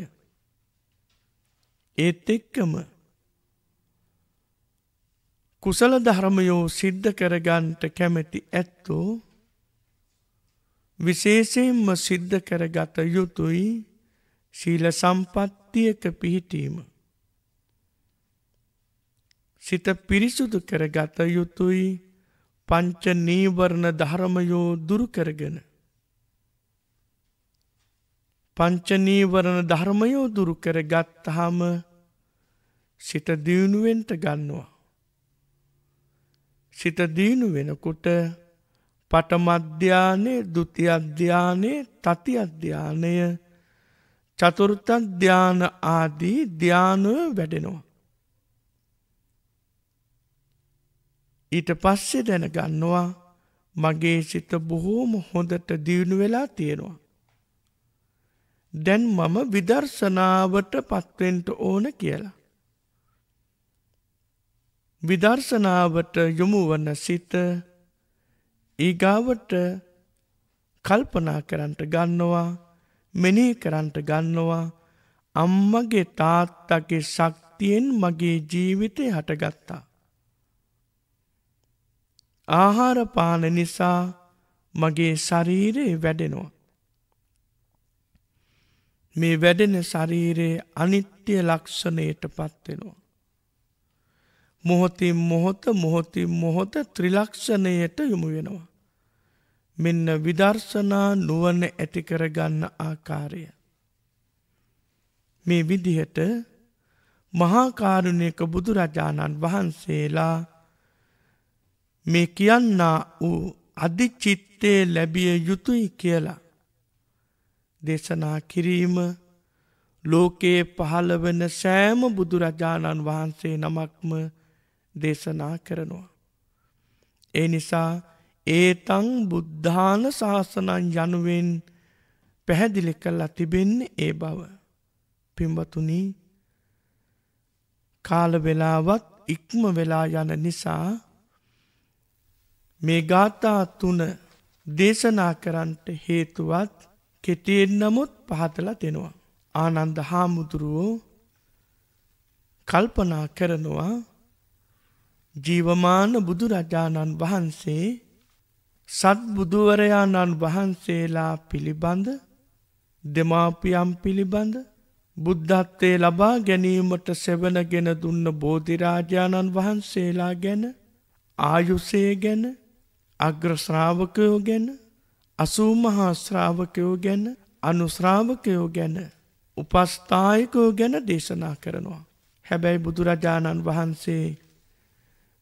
ඒත් එක්කම කුසල ධර්මයෝ සිද්ධ කරගන්ට කැමැති ඇත්තෝ විශේෂයෙන්ම සිද්ධ කරගත යුතුයි සීල සම්පත්තියක පිහිටීම. සිත පිරිසුදු කරගත යුතුයි පංච නීවරණ ධර්මයෝ දුරුකරගෙන. පංචනීවරණ ධර්මයෝ දුරුකර ගත්තහම සිත දියුණුවෙන්ට ගන්නවා. සිත දීනු වෙනකොට පටමධ්‍යානය දුති අධ්‍යානයේ තති අධ්‍යානය චතුෘත ධ්‍යාන ආදී ධ්‍යානය වැඩෙනවා. ඊට පස්සෙ දැනගන්නවා මගේ සිත බොහෝම හොඳට දියුණු වෙලා තියෙනවා. දැන් මම විදර්ශනාවට පත්වෙන්ට ඕන කියලා. විදර්ශනාවට යොමු වන සිත ඊගාවට කල්පනා කරන්ට ගන්නවා මෙනේ කරන්ට ගන්නවා අම්මගේ තාත්තගේ ශක්තියෙන් මගේ ජීවිතය හටගත්තා. ආහාරපාන නිසා මගේ ශරීරයේ වැඩෙනවා. මේ වැඩෙන ශරීරයේ අනිත්‍ය ලක්ෂණයට පත්වෙනවා. මොහොතින් මොහොත මොහොතින් මොහොත ත්‍රිලක්ෂණයට යොමු වෙනවා. මෙන්න විදර්ශනා නුවන ඇතිකරගන්න ආකාරය. මේ විදිහට මහාකාරුණයක බුදුරජාණන් වහන්සේලා මේ කියන්නා වූ අධිචිත්තේ ලැබිය යුතුයි කියලා. දේශනා කිරීම ලෝකයේ පහළ වන සෑම බුදුරජාණන් වහන්සේ නමක්ම දේශනා කරනවා. ඒ නිසා ඒතං බුද්ධාන ශාසනන් යනුවෙන් පැහැදිලි කල්ලා තිබෙන්නේ ඒ බව. පිම්බතුනී කාලවෙලාවත් ඉක්ම වෙලා යන නිසා මේ ගාථා තුන දේශනා කරන්ට හේතුවත් කෙටියෙන් නමුත් පහතල දෙෙනවා. ආනන්ද හාමුදුරුවෝ කල්පනා කරනවා ජීවමාන බුදුරජාණන් වහන්සේ සත් බුදුවරයාණන් වහන්සේලා පිළිබඳ දෙමාපියම් පිළිබඳ බුද්ධත්වය ලබා ගැනීමට සෙවනගෙන දුන්න බෝධිරාජාණන් වහන්සේලා ගැන ආයුසය ගැන අග්‍රශ්‍රාවකයෝ ගැන අසූමහා ශ්‍රාවකයෝ ගැන අනුශ්‍රාවකයෝ ගැන උපස්ථායකෝ ගැන දේශනා කරනවා. හැබැයි බුදුරජාණන් වහන්සේ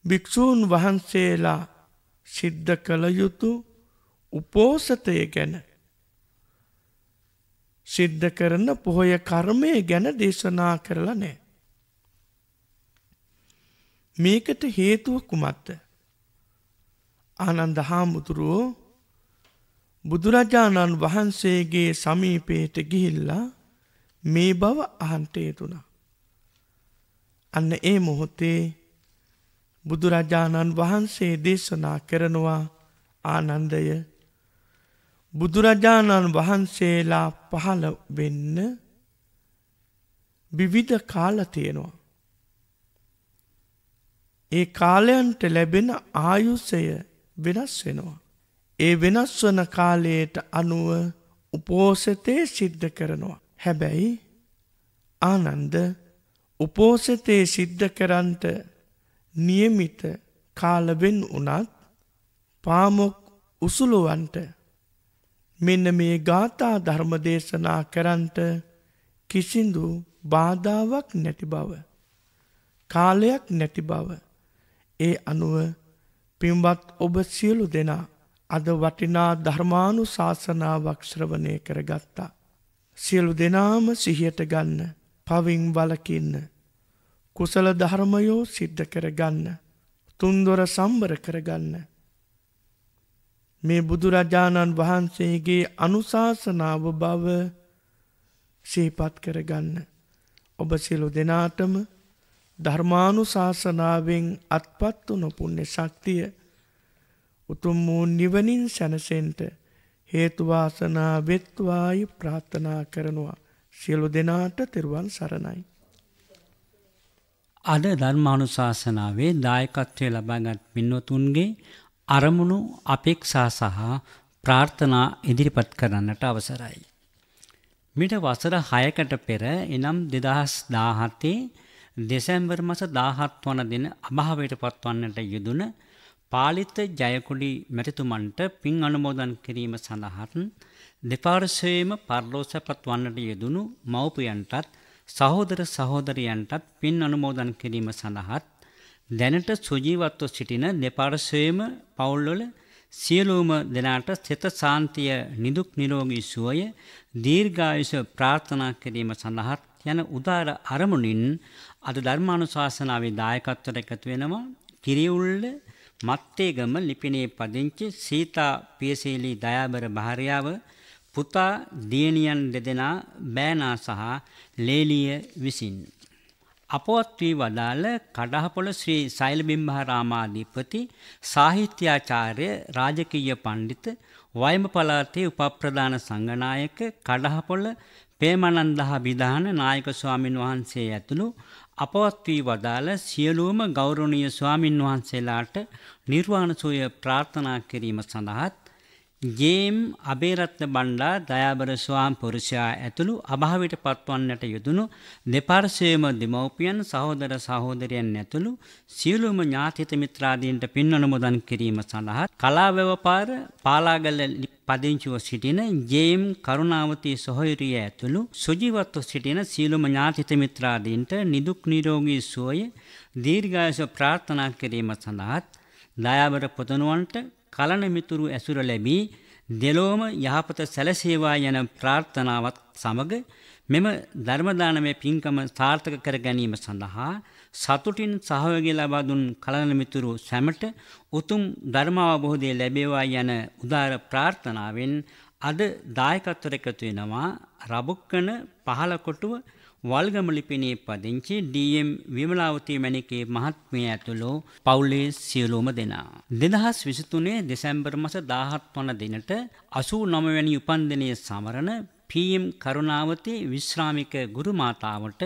භික්‍ෂූන් වහන්සේලා සිද්ධ කළ යුතු උපෝසතය ගැන සිද්ධ කරන පොහොය කර්මය ගැන දේශනා කරලා නෑ. මේකට හේතුව කුමත්ත. ආනන්ද හාමුදුරුවෝ බුදුරජාණන් වහන්සේගේ සමීපයට ගිහිල්ලා මේ බව අහන්ටේතුනා. අන්න ඒ මොහොතේ බුදුරජාණන් වහන්සේ දේශනා කරනවා ආනන්දය බුදුරජාණන් වහන්සේලා පහළ වෙන්න විවිධ කාල තියෙනවා. ඒ කාලයන්ට ලැබෙන ආයුසය වෙනස් වෙනවා. ඒ වෙනස් වන කාලයට අනුව උපෝසතේ සිද්ධ කරනවා. හැබැයි ආනන්ද උපෝසතේ සිද්ධ කරන්ට නියමිත කාලබෙන් වනත් පාමොක් උසුළුවන්ට මෙන්න මේ ගාථා ධර්ම දේශනා කරන්ට කිසිදු බාධාවක් නැති බව. කාලයක් නැති බව. ඒ අනුව පිම්බත් ඔබ සියලු දෙනා අද වටිනා ධර්මානු ශාසනාවක් ශ්‍රවණය කරගත්තා. සියලු දෙනාම සිහියට ගන්න පවින් බලකින්න. කුසල ධර්මයෝ සිද්ධ කරගන්න. තුන්දොර සම්බර කරගන්න. මේ බුදුරජාණන් වහන්සේගේ අනුශාසනාව බව සේපත් කරගන්න. ඔබ සිලු දෙනාටම ධර්මානු ශාසනාවෙන් අත්පත්තු නොපුන්න ශක්තිය උතුම් වූ නිවනින් සැනසෙන්ට හේතුවාසනා වෙත්වායි ප්‍රාථනා කරනවා සියලු දෙනාට තෙරුවන් සරණයි. අද ධර්මානුශාසනාවේ දායකත්වය ලබාගත් පින්නතුන්ගේ අරමුණු අපේක්ෂා සහ ප්‍රාර්ථනා ඉදිරිපත් කරන්නට අවසරයි. මිට වසර 6කට පෙර එනම් 2017 දෙසැම්බර් මාස 17 වන දින අභාවයට පත්වන්නට යෙදුන පාලිත ජයකුඩි මැතිතුමන්ට පින් අනුමෝදන් කිරීම සඳහා දෙපාර්ශ්වයේම පරලෝසපත් වන්නට යෙදුණු මව්පියන්ටත් සහෝදර සහෝදරයන්ටත් පින් අනුමෝදන් කිරීම සඳහාත් දැනට සුජීවත්ව සිටින දෙපාර්ශ්වයේම පවුල්වල සියලුම දෙනාට සිත සාන්තිය නිදුක් නිරෝගී සුවය දීර්ඝායුෂ ප්‍රාර්ථනා කිරීම සඳහාත් යන උදාර අරමුණින් අද ධර්මානුශාසනාවේ දායකත්වයට එකතු වෙනවා කිරියුල්ල මත්තේගම ලිපිණේ පදිංචි සීතා පියසේලී දයාබර භාර්යාව පුතා දියණියන් දෙදෙනා බෑනා සහ ලේලිය විසින් අපවත් වී වදාළ කඩහපොළ ශ්‍රී සෛලබිම්බහාරාමාධිපති සාහිත්‍යාචාර්ය රාජකීය පඬිත වයඹ පළාතේ උපප්‍රධාන සංඝනායක කඩහපොළ ප්‍රේමානන්දහා විධාන නායක ස්වාමින් වහන්සේ ඇතුළු අපවත් වී වදාළ සියලුම ගෞරවනීය ස්වාමින් වහන්සේලාට නිර්වාණ සෝය ප්‍රාර්ථනා කිරීම සඳහාත් ජේම් අබේරත්න බණ්ඩා දයාබර ස්වාම් පුරුෂයා ඇතුළු අභාවයට පත්වන්නට යෙදුණු දෙපාර්ශවයේම දෙමව්පියන් සහෝදර සහෝදරයන් ඇතුළු සියලුම ඥාතිත මිත්‍රාදීන්ට පින් අනුමෝදන් කිරීම සඳහා කලා ව්‍යවපාර පාලාගල පදිංචිව සිටින ජේම් කරුණාවතී සොහොයුරිය ඇතුළු සුජීවත්ව සිටින සියලුම ඥාතිත මිත්‍රාදීන්ට නිදුක් නිරෝගී සුවය දීර්ඝායස ප්‍රාර්ථනා කිරීම සඳහා දයාබර පුතණුවන්ට කලන මිතුරු ඇසුර ලැබී දෙලොවම යහපත සැලසේවා යන ප්‍රාර්ථනාවත් සමග මෙම ධර්ම දානමය පින්කම සාර්ථක කර ගැනීම සඳහා සතුටින් සහයෝගය ලබා දුන් කලන මිතුරු සැමට උතුම් ධර්ම අවබෝධය ලැබේවා යන උදාර ප්‍රාර්ථනාවෙන් අද දායකත්වර එකතු වෙනවා රබුක්කන පහලකොටුව වල්ගමලිපිනේ පදිංචි ඩීඑම් විමලාවතී මණිකේ මහත්මිය ඇතුළු පවුලේ සියලුම දෙනා 2023 දෙසැම්බර් මාස 17 වන දිනට 89 වැනි උපන්දිනයේ සමරන පීම් කරුණාවතී විශ්‍රාමික ගුරු මාතාවට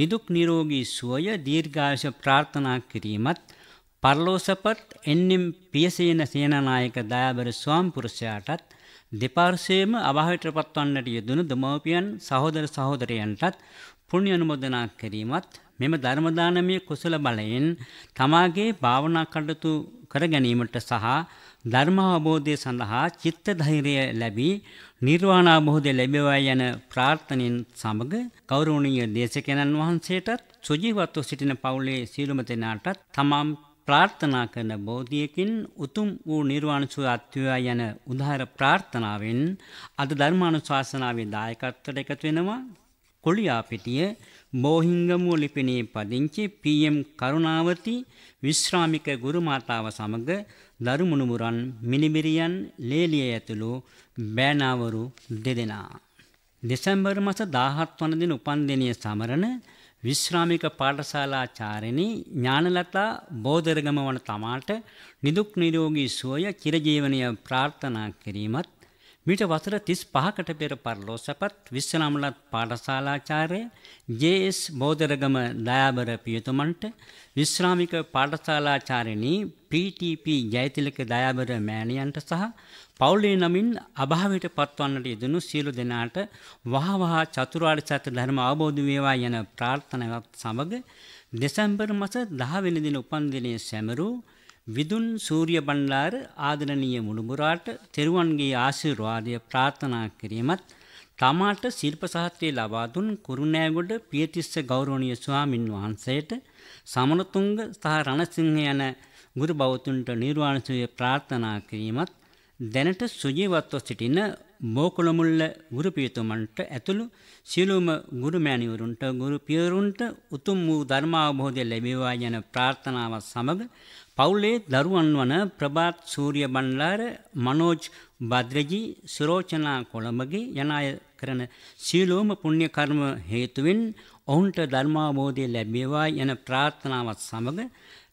නිදුක් නිරෝගී සුවය දීර්ඝායුෂ ප්‍රාර්ථනා කිරීමත් පරලෝසපත් එන්නම් පියසේන සේනනායක දයාබර ස්වාම්පුරුෂයාටත් දෙපාර්ශවයේම අභාවයට පත්වන්නට යෙදුණු දමෝපියන් සහෝදර සහෝදරයන්ටත් පුණ්‍ය අනුමೋದනා කිරීමත් මෙම ධර්ම දානමය කුසල බලයෙන් තමාගේ භාවනා කටයුතු කර ගැනීමට සහ ධර්ම අවබෝධය සඳහා චිත්ත ධෛර්යය ලැබී නිර්වාණ අවබෝධය ලැබෙවා යන ප්‍රාර්ථනෙන් සමග ගෞරවනීය දේශකයන්න් වහන්සේටත් සුජීවත්ව සිටින පවුලේ සියලුම දෙනාටත් තමාම් ප්‍රාර්ථනා කරන බෝධියකින් උතුම් වූ නිර්වාණ සුවත්වය යන උදාහර ප්‍රාර්ථනාවෙන් අද ධර්මානුශාසනාවේ දායකත්වයට එකතු වෙනවා කොළියාපිටිය මෝහිංගමුව ලිපිණේ පදිංචි පීඑම් කරුණාවති විශ්‍රාමික ගුරුමාතාව සමග දරුමුණුමුරන් මිනිමිරියන් ලේලිය ඇතුළු බෑනාවරු දෙදෙනා දෙසැම්බර් මස 17 වන දින උපන්දිනයේ සමරන විශ්‍රාමික පාඨශාලාචාර්යනි ඥානලතා බෝධර්ගම වන තමාට නිදුක් නිරෝගී සුවය චිරජීවනය ප්‍රාර්ථනා කිරීමත් මීට වසර 35කට පෙර පරලෝ සැපත් විශ්වනාමලත් පාඨශාලාචාර්ය ජේ.එස්. බෝදරගම දයාබර පියතුමන්ට විශ්‍රාමික පාඨශාලාචාර්යනී පී.ටී.පී. ජයතිලක දයාබර මෑණියන්ට සහ පවුලේ නමින් අභාවයට පත්වන්නට යෙදුණු සියලු දෙනාට වහවහ චතුරාර්ය සත්‍ය ධර්ම අවබෝධ වේවා යන ප්‍රාර්ථනාවත් සමග දෙසැම්බර් මාස 10 වෙනි දින උපන්දිනයේ සැමරූ විදුන් සූරිය බණ්ඩාර ආදරණීය මුණුබුරාට තෙරුවන්ගේ ආශිර්වාදය ප්‍රාර්ථනා කිරීමත් තමාට ශිල්ප සාහිත්‍යය ලබා දුන් කුරුණෑගොඩ පියතිස්ස ගෞරවනීය ස්වාමින් වහන්සේට සමනතුංග සහ රණසිංහ යන ගුරු බෞතුන්ට නිර්වාණ සුවය ප්‍රාර්ථනා කිරීමත් දැනට සුජීවත්ව සිටින මෝකුලමුල්ල ගුරු පියතුමන්ට ඇතුළු සියලුම ගුරු මෑණිවරුන්ට ගුරු පියවරුන්ට උතුම් වූ ධර්ම අවබෝධය ලැබේවා යන ප්‍රාර්ථනාවත් සමග පවුලේ දරුවන් වන ප්‍රභාත් සූර්ය බණ්ඩාර, මනෝජ් භද්‍රජී, සුරෝචනා කොළඹගේ යන අය කරන සීලෝම පුණ්‍ය කර්ම හේතුවෙන් ඔවුන්ට ධර්මාභෝධය ලැබේවා යන ප්‍රාර්ථනාවත් සමග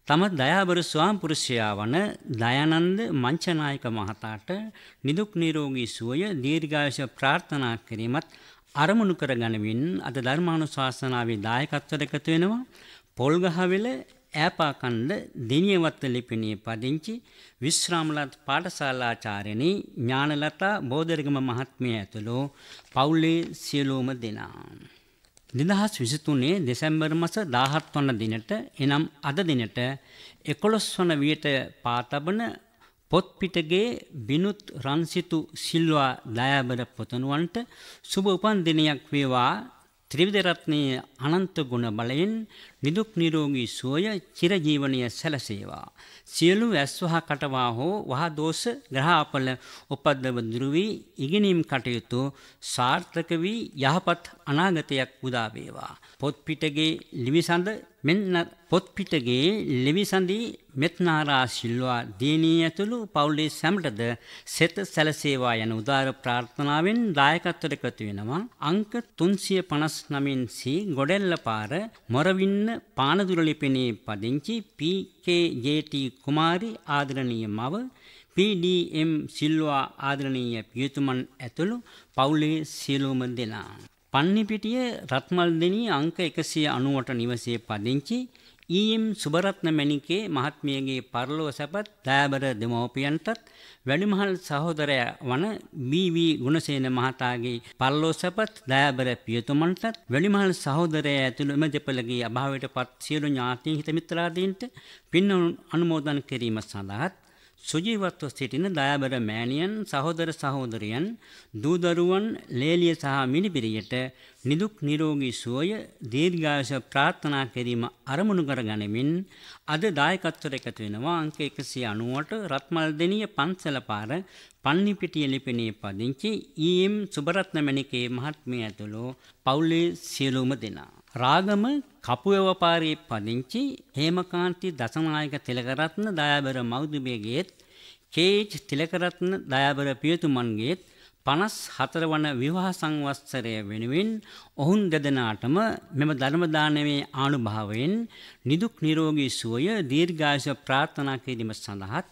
තම දයාබර ස්වාම්පුරුෂයා වන දයානන්ද මංචනායක මහතාට නිදුක් නිරෝගී සුවය දීර්ඝායුෂ ප්‍රාර්ථනා කිරීමත් අරමුණු කරගනිමින් අද ධර්මානුශාසනාවේ දායකත්වයට එකතු වෙනවා පොල්ගහවෙල యాపాకండ దినియవత్త లిపిని పదించి విశ్రామలత్ పాఠశాలాచారిణి జ్ఞానలత బోధరిగమ మహాత్మియ ඇතුළු පවුලේ සියලුම දෙනා. දෙදහස් විසිතුනේ දෙසැම්බර් මස දාහත් වන දිනට එනම් අද දිනට එකොළොස් වන වියට පාතබන පොත්පිටගේ බිනුත් රන්සිතු සිල්වා දයාබර පොතනුවන්ට සුභ උපන් දිනයක් වේවා ත්‍රිවිධරත්නය අනන්ත ගුණ බලයෙන් නිදුක් නිරෝගී සුවය චිරජීවනය සැලසේවා. සියලු ඇස්වහා කටවා හෝ වහා දෝෂ ග්‍රහාපල උපද්දව දුරු වී ඉගෙනීම් කටයුතු සාර්ථක වී යහපත් අනාගතයක් උදා වේවා. පොත් පිටගේ ලිවිසඳ මෙන්න පොත් පිටගේ ලිවිසඳි මෙත්නාරා සිල්වා දේනී ඇතුළු පවුලේ සැමටද සෙත සැලසේවා යන උදාර ප්‍රාර්ථනාවෙන් දායකත්වයට එකතු වෙනවා. අංක 359 සී ගොඩැල්ල පාර මොරවින්න පානදුරලිපිනේ පදිංචි PKJT කුමාරි ආදරණීය මව PDM සිල්වා ආදරණීය පියතුමන් ඇතුළු පවුලේ සියලුම දෙනා. පන්නිපිටිය රත්මල්දෙනී අංක 190ට නිවසේ පදිංචි ඊම් සුබරත්න මැණිකේ මහත්මියගේ පරලොව සැපත් දයාබර දෙමව්පියන්ටත් වැඩිමහල් සහෝදරයා වන බී.වී. ගුණසේන මහතාගේ පරලොව සැපත් දයාබර පියතුමන්ටත් වැඩිමහල් සහෝදරයා ඇතුළු එම දෙපළගේ අභාවයටපත් සියලු ඥාතීන් හිත මිත්‍රාදීන්ට පින් අනුමෝදන් කිරීම සඳහාත් සුජීවත්ව සිටින දයාබර මෑණියන් සහෝදර සහෝදරියන් දූදරුවන් ලේලිය සහ මිනිබිරියට නිදුක් නිරෝගී සුවය දීර්ඝායස ප්‍රාර්ථනා කිරීම අරමුණු කර ගනිමින් අද දායකත්වයට එකතු වෙනවා අංක 190ට රත්මල් දෙනිය පන්සල පාර පන්නිපිටිය ලිපිණේ පදිංචි ඊ.එම්. සුබරත්න මණිකේ මහත්මිය ඇතුළු පවුලේ සියලුම දෙනා රාගම කපුවවපාරේ පදිංචි හේමකාන්ති දසනායක තිලකරත්න දයාබර මෞදුමියගේත් කේජ් තිලකරත්න දයාබර පියතුමන්ගේත් 54 වන විවාහ සංවත්සරය වෙනුවෙන් ඔවුන් දෙදෙනාටම මෙම ධර්ම දානමේ ආනුභාවයෙන් නිදුක් නිරෝගී සුවය දීර්ඝායස ප්‍රාර්ථනා කිරීම සඳහාත්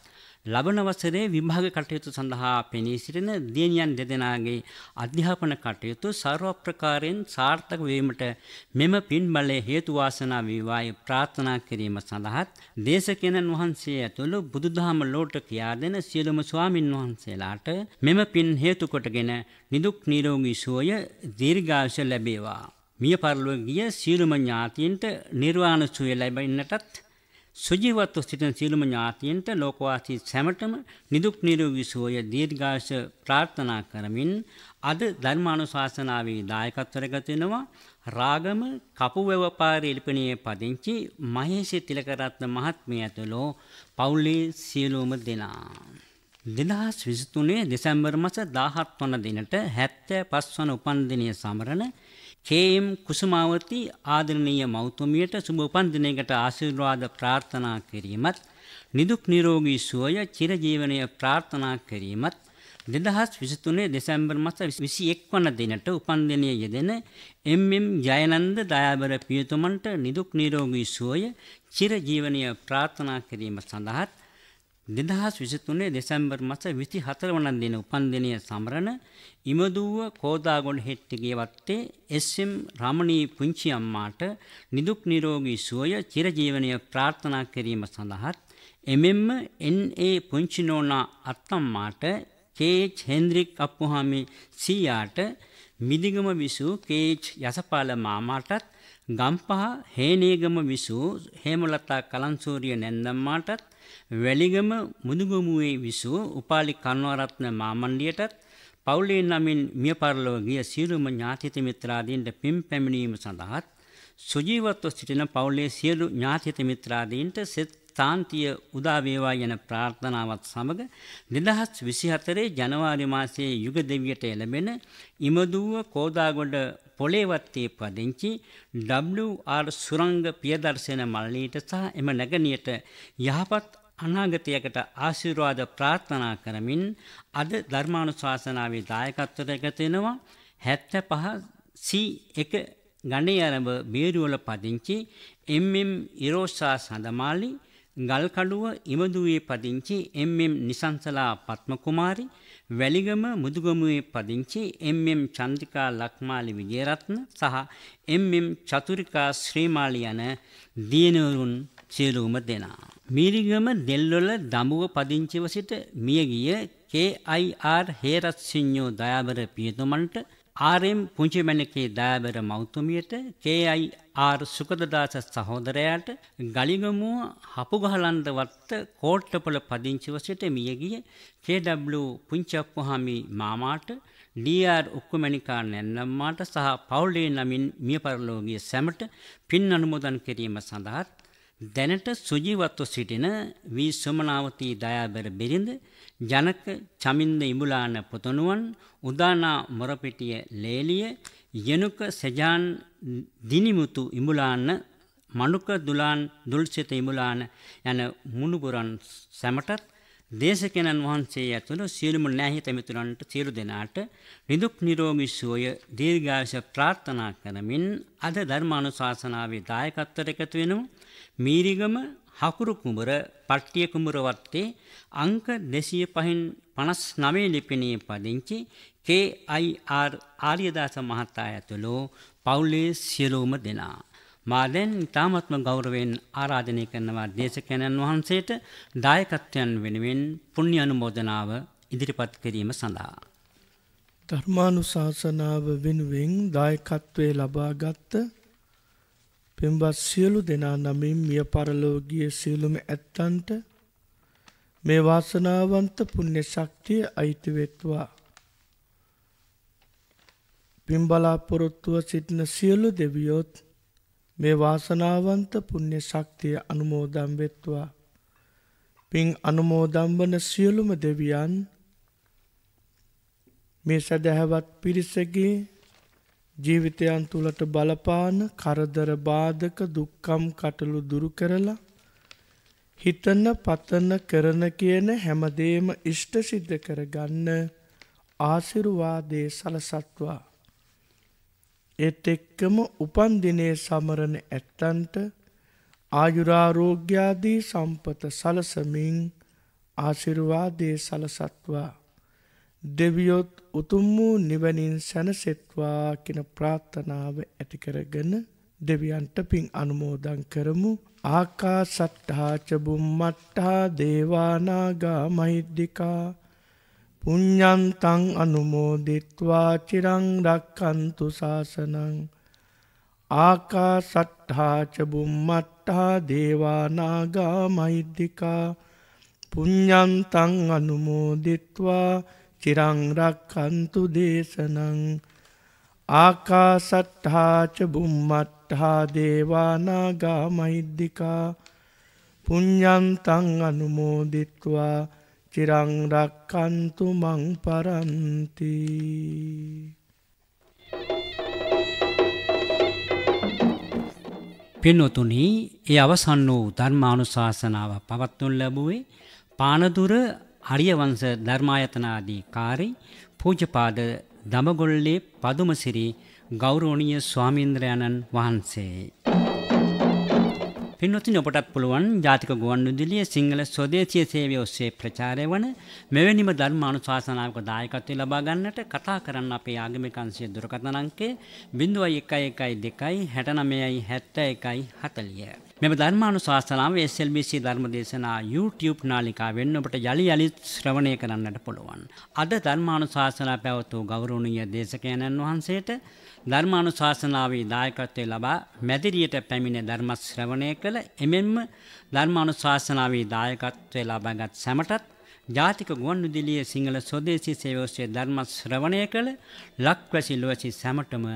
ලබන වසරේ විභාග කටයුතු සඳහා පෙනී සිටින දියණියන් දෙදෙනාගේ අධ්‍යාපන කටයුතු ਸਰව ප්‍රකාරයෙන් සාර්ථක වීමට මෙම පින් බලයේ හේතු වාසනා වේවායි ප්‍රාර්ථනා කිරීම සඳහාත් දේශකයන්න් වහන්සේ ඇතුළු බුදුදහම ලෝට කියා දෙන සියලුම ස්වාමින් වහන්සේලාට මෙම පින් හේතු කොටගෙන නිදුක් නිරෝගී සුවය දීර්ඝායුෂ ලැබේවා. මිය පරලොව ගිය සියලුම ඥාතීන්ට නිර්වාණ සුවය ලැබෙන්නටත් සුජීවත්ව සිටින සියලුම ඥාතීන්ට ලෝකවාසී සැමටම නිදුක් නිරෝගී සුවය දීර්ඝායස ප්‍රාර්ථනා කරමින් අද ධර්මානුශාසනාවේ දායකත්වර ගත වෙනවා රාගම කපුවැව පාරේ ඉල්පණියේ පදිංචි මහේෂි තිලකරත්න මහත්මිය ඇතුළු පවුලේ සියලුම දෙනා 2023 දෙසැම්බර් මාස 17 වන දිනට 75 වන උපන්දිනය සමරන කේම් කුසුමාවති ආදරණීය මෞතුමියට සුබ උපන්දිනයකට ආශිර්වාද ප්‍රාර්ථනා කිරීමත් නිදුක් නිරෝගී සුවය චිරජීවනය ප්‍රාර්ථනා කිරීමත් 2023 දෙසැම්බර් මාස 21 වන දිනට උපන්දිනය යෙදෙන එම්.එම්. ජයනන්ද දයාබර පියතුමන්ට නිදුක් නිරෝගී සුවය චිරජීවනය ප්‍රාර්ථනා කිරීම සඳහාත් දෙදහස් විසිතුනේ දෙසැම්බර් මස විසි හතර වනන් දෙන උපන්දිනය සමරණ ඉමදුව කෝදාගොඩ හෙට්ටිගේ වත්තේ එස්ම් රමණී පුංචි අම්මාට නිදුක් නිරෝගී සුවය චිරජීවනය ප්‍රාර්ථනා කිරීම සඳහාත් එමෙම්ම එන්.ඒ. පුංචිනෝනා අත්තම්මාට කේච් හෙන්ද්‍රික් අප්පුහාමි සීයාට මිදිගම විසූ කේච් යසපාල මාමාටත් ගම්පහ හේනේගම විසූ හේමලතා කලන්සූරිය නැන්දම්මාටත් වැලිගම මුදුගමුවේ විසූ උපාලි කන්වරත්න මාමණ්ඩියටත් පවුලේ නමින් මිය පරලොව ගිය සියලුම ඥාතිත මිත්‍රාදීන්ට පින් පැමිණීම සඳහාත් සුජීවත්ව සිටින පවුලේ සියලු ඥාතිත මිත්‍රාදීන්ට සෙත් තාන්තිය උදා වේවා යන ප්‍රාර්ථනාවත් සමග 2024 ජනවාරි මාසයේ යුග දෙවියට එළඹෙන ඉමදුව කෝදාගොඩ පොළේවත්තේ පදිංචි WR සුරංග පියදර්ශන මල්ලීට සහ එම නැගණියට යහපත් අනාගතයකට ආශිර්වාද ප්‍රාර්ථනා කරමින් අද ධර්මානුශාසනාවේ දායකත්වයට එකතු වෙනවා 75 C1 ගණේ ආරම්භ බේරුවල පදිංචි MM ඉරෝෂා සඳමාලි ගල්කඩුව ඉමදුවේ පදිංචි MM නිසංසලා පත්ම කුමාරි වැලිගම මුදුගමුවේ පදිංචි MM චන්ද්‍රිකා ලක්මාලි විජේරත්න සහ MM චතුරිකා ශ්‍රීමාලි යන දිනවරුන් සියලුම දෙනා මීරිගම දෙල්වල දඹුව පදිංචිව සිට මියගිය KIR හේරත්සිඤ්ඤෝ දයාබර පියතුමන්ට RM පුංචිමණකේ දයාබර මෞතුමියට KIR සුකදදාස සහෝදරයාට ගලිගමුව හපුගහලන්ද වත්ත කෝට්ටපොළ පදිංචිව සිට මියගිය KW පුංචප්පුහාමි මාමාට DR උක්කමණිකා නැන්නම්මාට සහ පවුලේ නමින් මිය පරලෝකීය සැමට පින් අනුමෝදන් කිරීම සඳහා දැනට සුජීවත්ව සිටින වී සොමනාවතී දයාබර බිරිඳ ජනක චමින්ද ඉමුලාන පොතනුවන් උදානා මොරපිටිය ලේලිය යනුක සජාන් දිනිමුතු ඉමුලාන්න මනුක දුලාන් දුල්සිත ඉමුලාන යන මුණුපුරන් සැමටත් දේශකයන්න් වහන්සේ ඇතුළු සියලුම නැහිත මිතුරන්ට සියලු දෙනාට නිදුක් නිරෝගී සුවය දීර්ඝායුෂ ප්‍රාර්ථනා කරමින් අද ධර්මානුශාසනාවේ දායකත්වයට එකතු වෙනවා මීරිගම හකුරු කුඹර පට්ටිය කුඹර වත්තේ අංක 205න් 59 ලිපිණේ පදිංචි KIR ආර්යදාස මහතා ඇතුළු පවුලේ සියලුම දෙනා මා දැන් ඊ타මත්ම ගෞරවයෙන් ආරාධනය කරනවා දේශකයන්න් වහන්සේට දායකත්වයන් වෙනුවෙන් පුණ්‍ය අනුමෝදනාව ඉදිරිපත් කිරීම සඳහා ධර්මානුශාසනාව වෙනුවෙන් දායකත්වයේ ලබාගත් පින්වත් සියලු දෙනා නමින් මිය පරලෝගිය සියලුම ඇත්තන්ට මේ වාසනාවන්ත පුණ්‍ය ශක්තිය අයිති වෙත්වා. පින්බලාපොරොත්තුව සිටින සියලු දෙවියොත් මේ වාසනාවන්ත පුණ්‍ය ශක්තිය අනුමෝදම් වෙත්වා. පින් අනුමෝදම්බන සියලුම දෙවියන් මේ සැදැහැවත් පිරිසගේ ජීවිතයන් තුළට බලපාන කරදර බාධක දුක්කම් කටළු දුරු කරලා හිතන්න පතන්න කරන කියන හැමදේම ඉෂ්ට සිද්ධ කරගන්න ආසිරුවාදේ සලසත්වා. එත් එක්කම උපන්දිනය සමරණ ඇත්තන්ට ආයුරාරෝග්‍යාදී සම්පත සලසමින් ආසිරුවාදේ සලසත්වා. දෙවියොත් උතුම් වූ නිවනින් සැනසෙත්වා කියන ප්‍රාර්ථනාව ඇතිකරගෙන දෙවියන්ට පින් අනුමෝදන් කරමු ආකා සට්ඨාචබුම් මට්ටා දේවානාගා මහිද්දිිකා පුං්ඥන්තං අනුමෝදිත්වා චිරං රක්කන්තු ශාසනං ආකා සට්ඨාචබුම් මට්ටා දේවානාගා මහිද්දිිකා පුං්ඥන්තං අනුමෝදිත්වා චිරං චිරංරක්කන්තු දේශනං ආකාසට්හාච බුම්මට්හා දේවානාගා මෛද්දිකා පුං්ඥන්තං අනුමෝදිත්වා චිරංරක්කන්තු මං පරන්ති පින්නොතුනී ඒ අවසන් වූ ධර්මානුශාසනාව පවත්වුන් ලැබුවේ පානදුර අරිය වංශ ධර්මායතනාදී කාර්ය පූජපාද දමගොල්ලේ පදුමසිරි ගෞරවනීය ස්වාමීන්ද්‍රයන්න් වහන්සේ. පින්වත්නි ඔබටත් පුළුවන් ජාතික ගුවන්විදුලියේ සිංහල ස්වදේශීය සේවය ඔස්සේ ප්‍රචාරය වන මෙවැනිම ධර්මානුශාසනාවක දායකත්වය ලබා ගන්නට කතා කරන්න අපේ ආගමික අංශයේ දුරකථන අංකය 0112 69 71 40 මෙම ධර්මානුශාසනාව SLBC ධර්මදේශනා YouTube නාලිකාවෙන් ඔබට යලි යලිත් ශ්‍රවණය කරන්නට පුළුවන්. අද ධර්මානුශාසනා පැවතු ගෞරවනීය දේශකයන්න් වහන්සේට ධර්මානුශාසනාවේ දායකත්වය ලබා මැදිරියට පැමිණ ධර්ම ශ්‍රවණය කළ එමෙන්ම ධර්මානුශාසනාවේ දායකත්වය ලබාගත් සැමටත් ජාතික ගුවන්විදුලියේ සිංහල ස්වදේශී සේවෝස්සේ ධර්ම ශ්‍රවණය කළ ලක්වැසි ලොවැසි සැමටම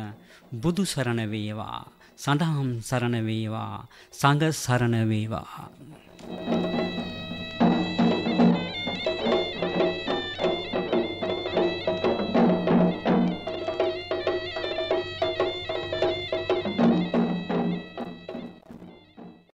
බුදු සරණ වේවා සඳහම් සරණ වේවා සංඝ සරණ වේවා Thank you.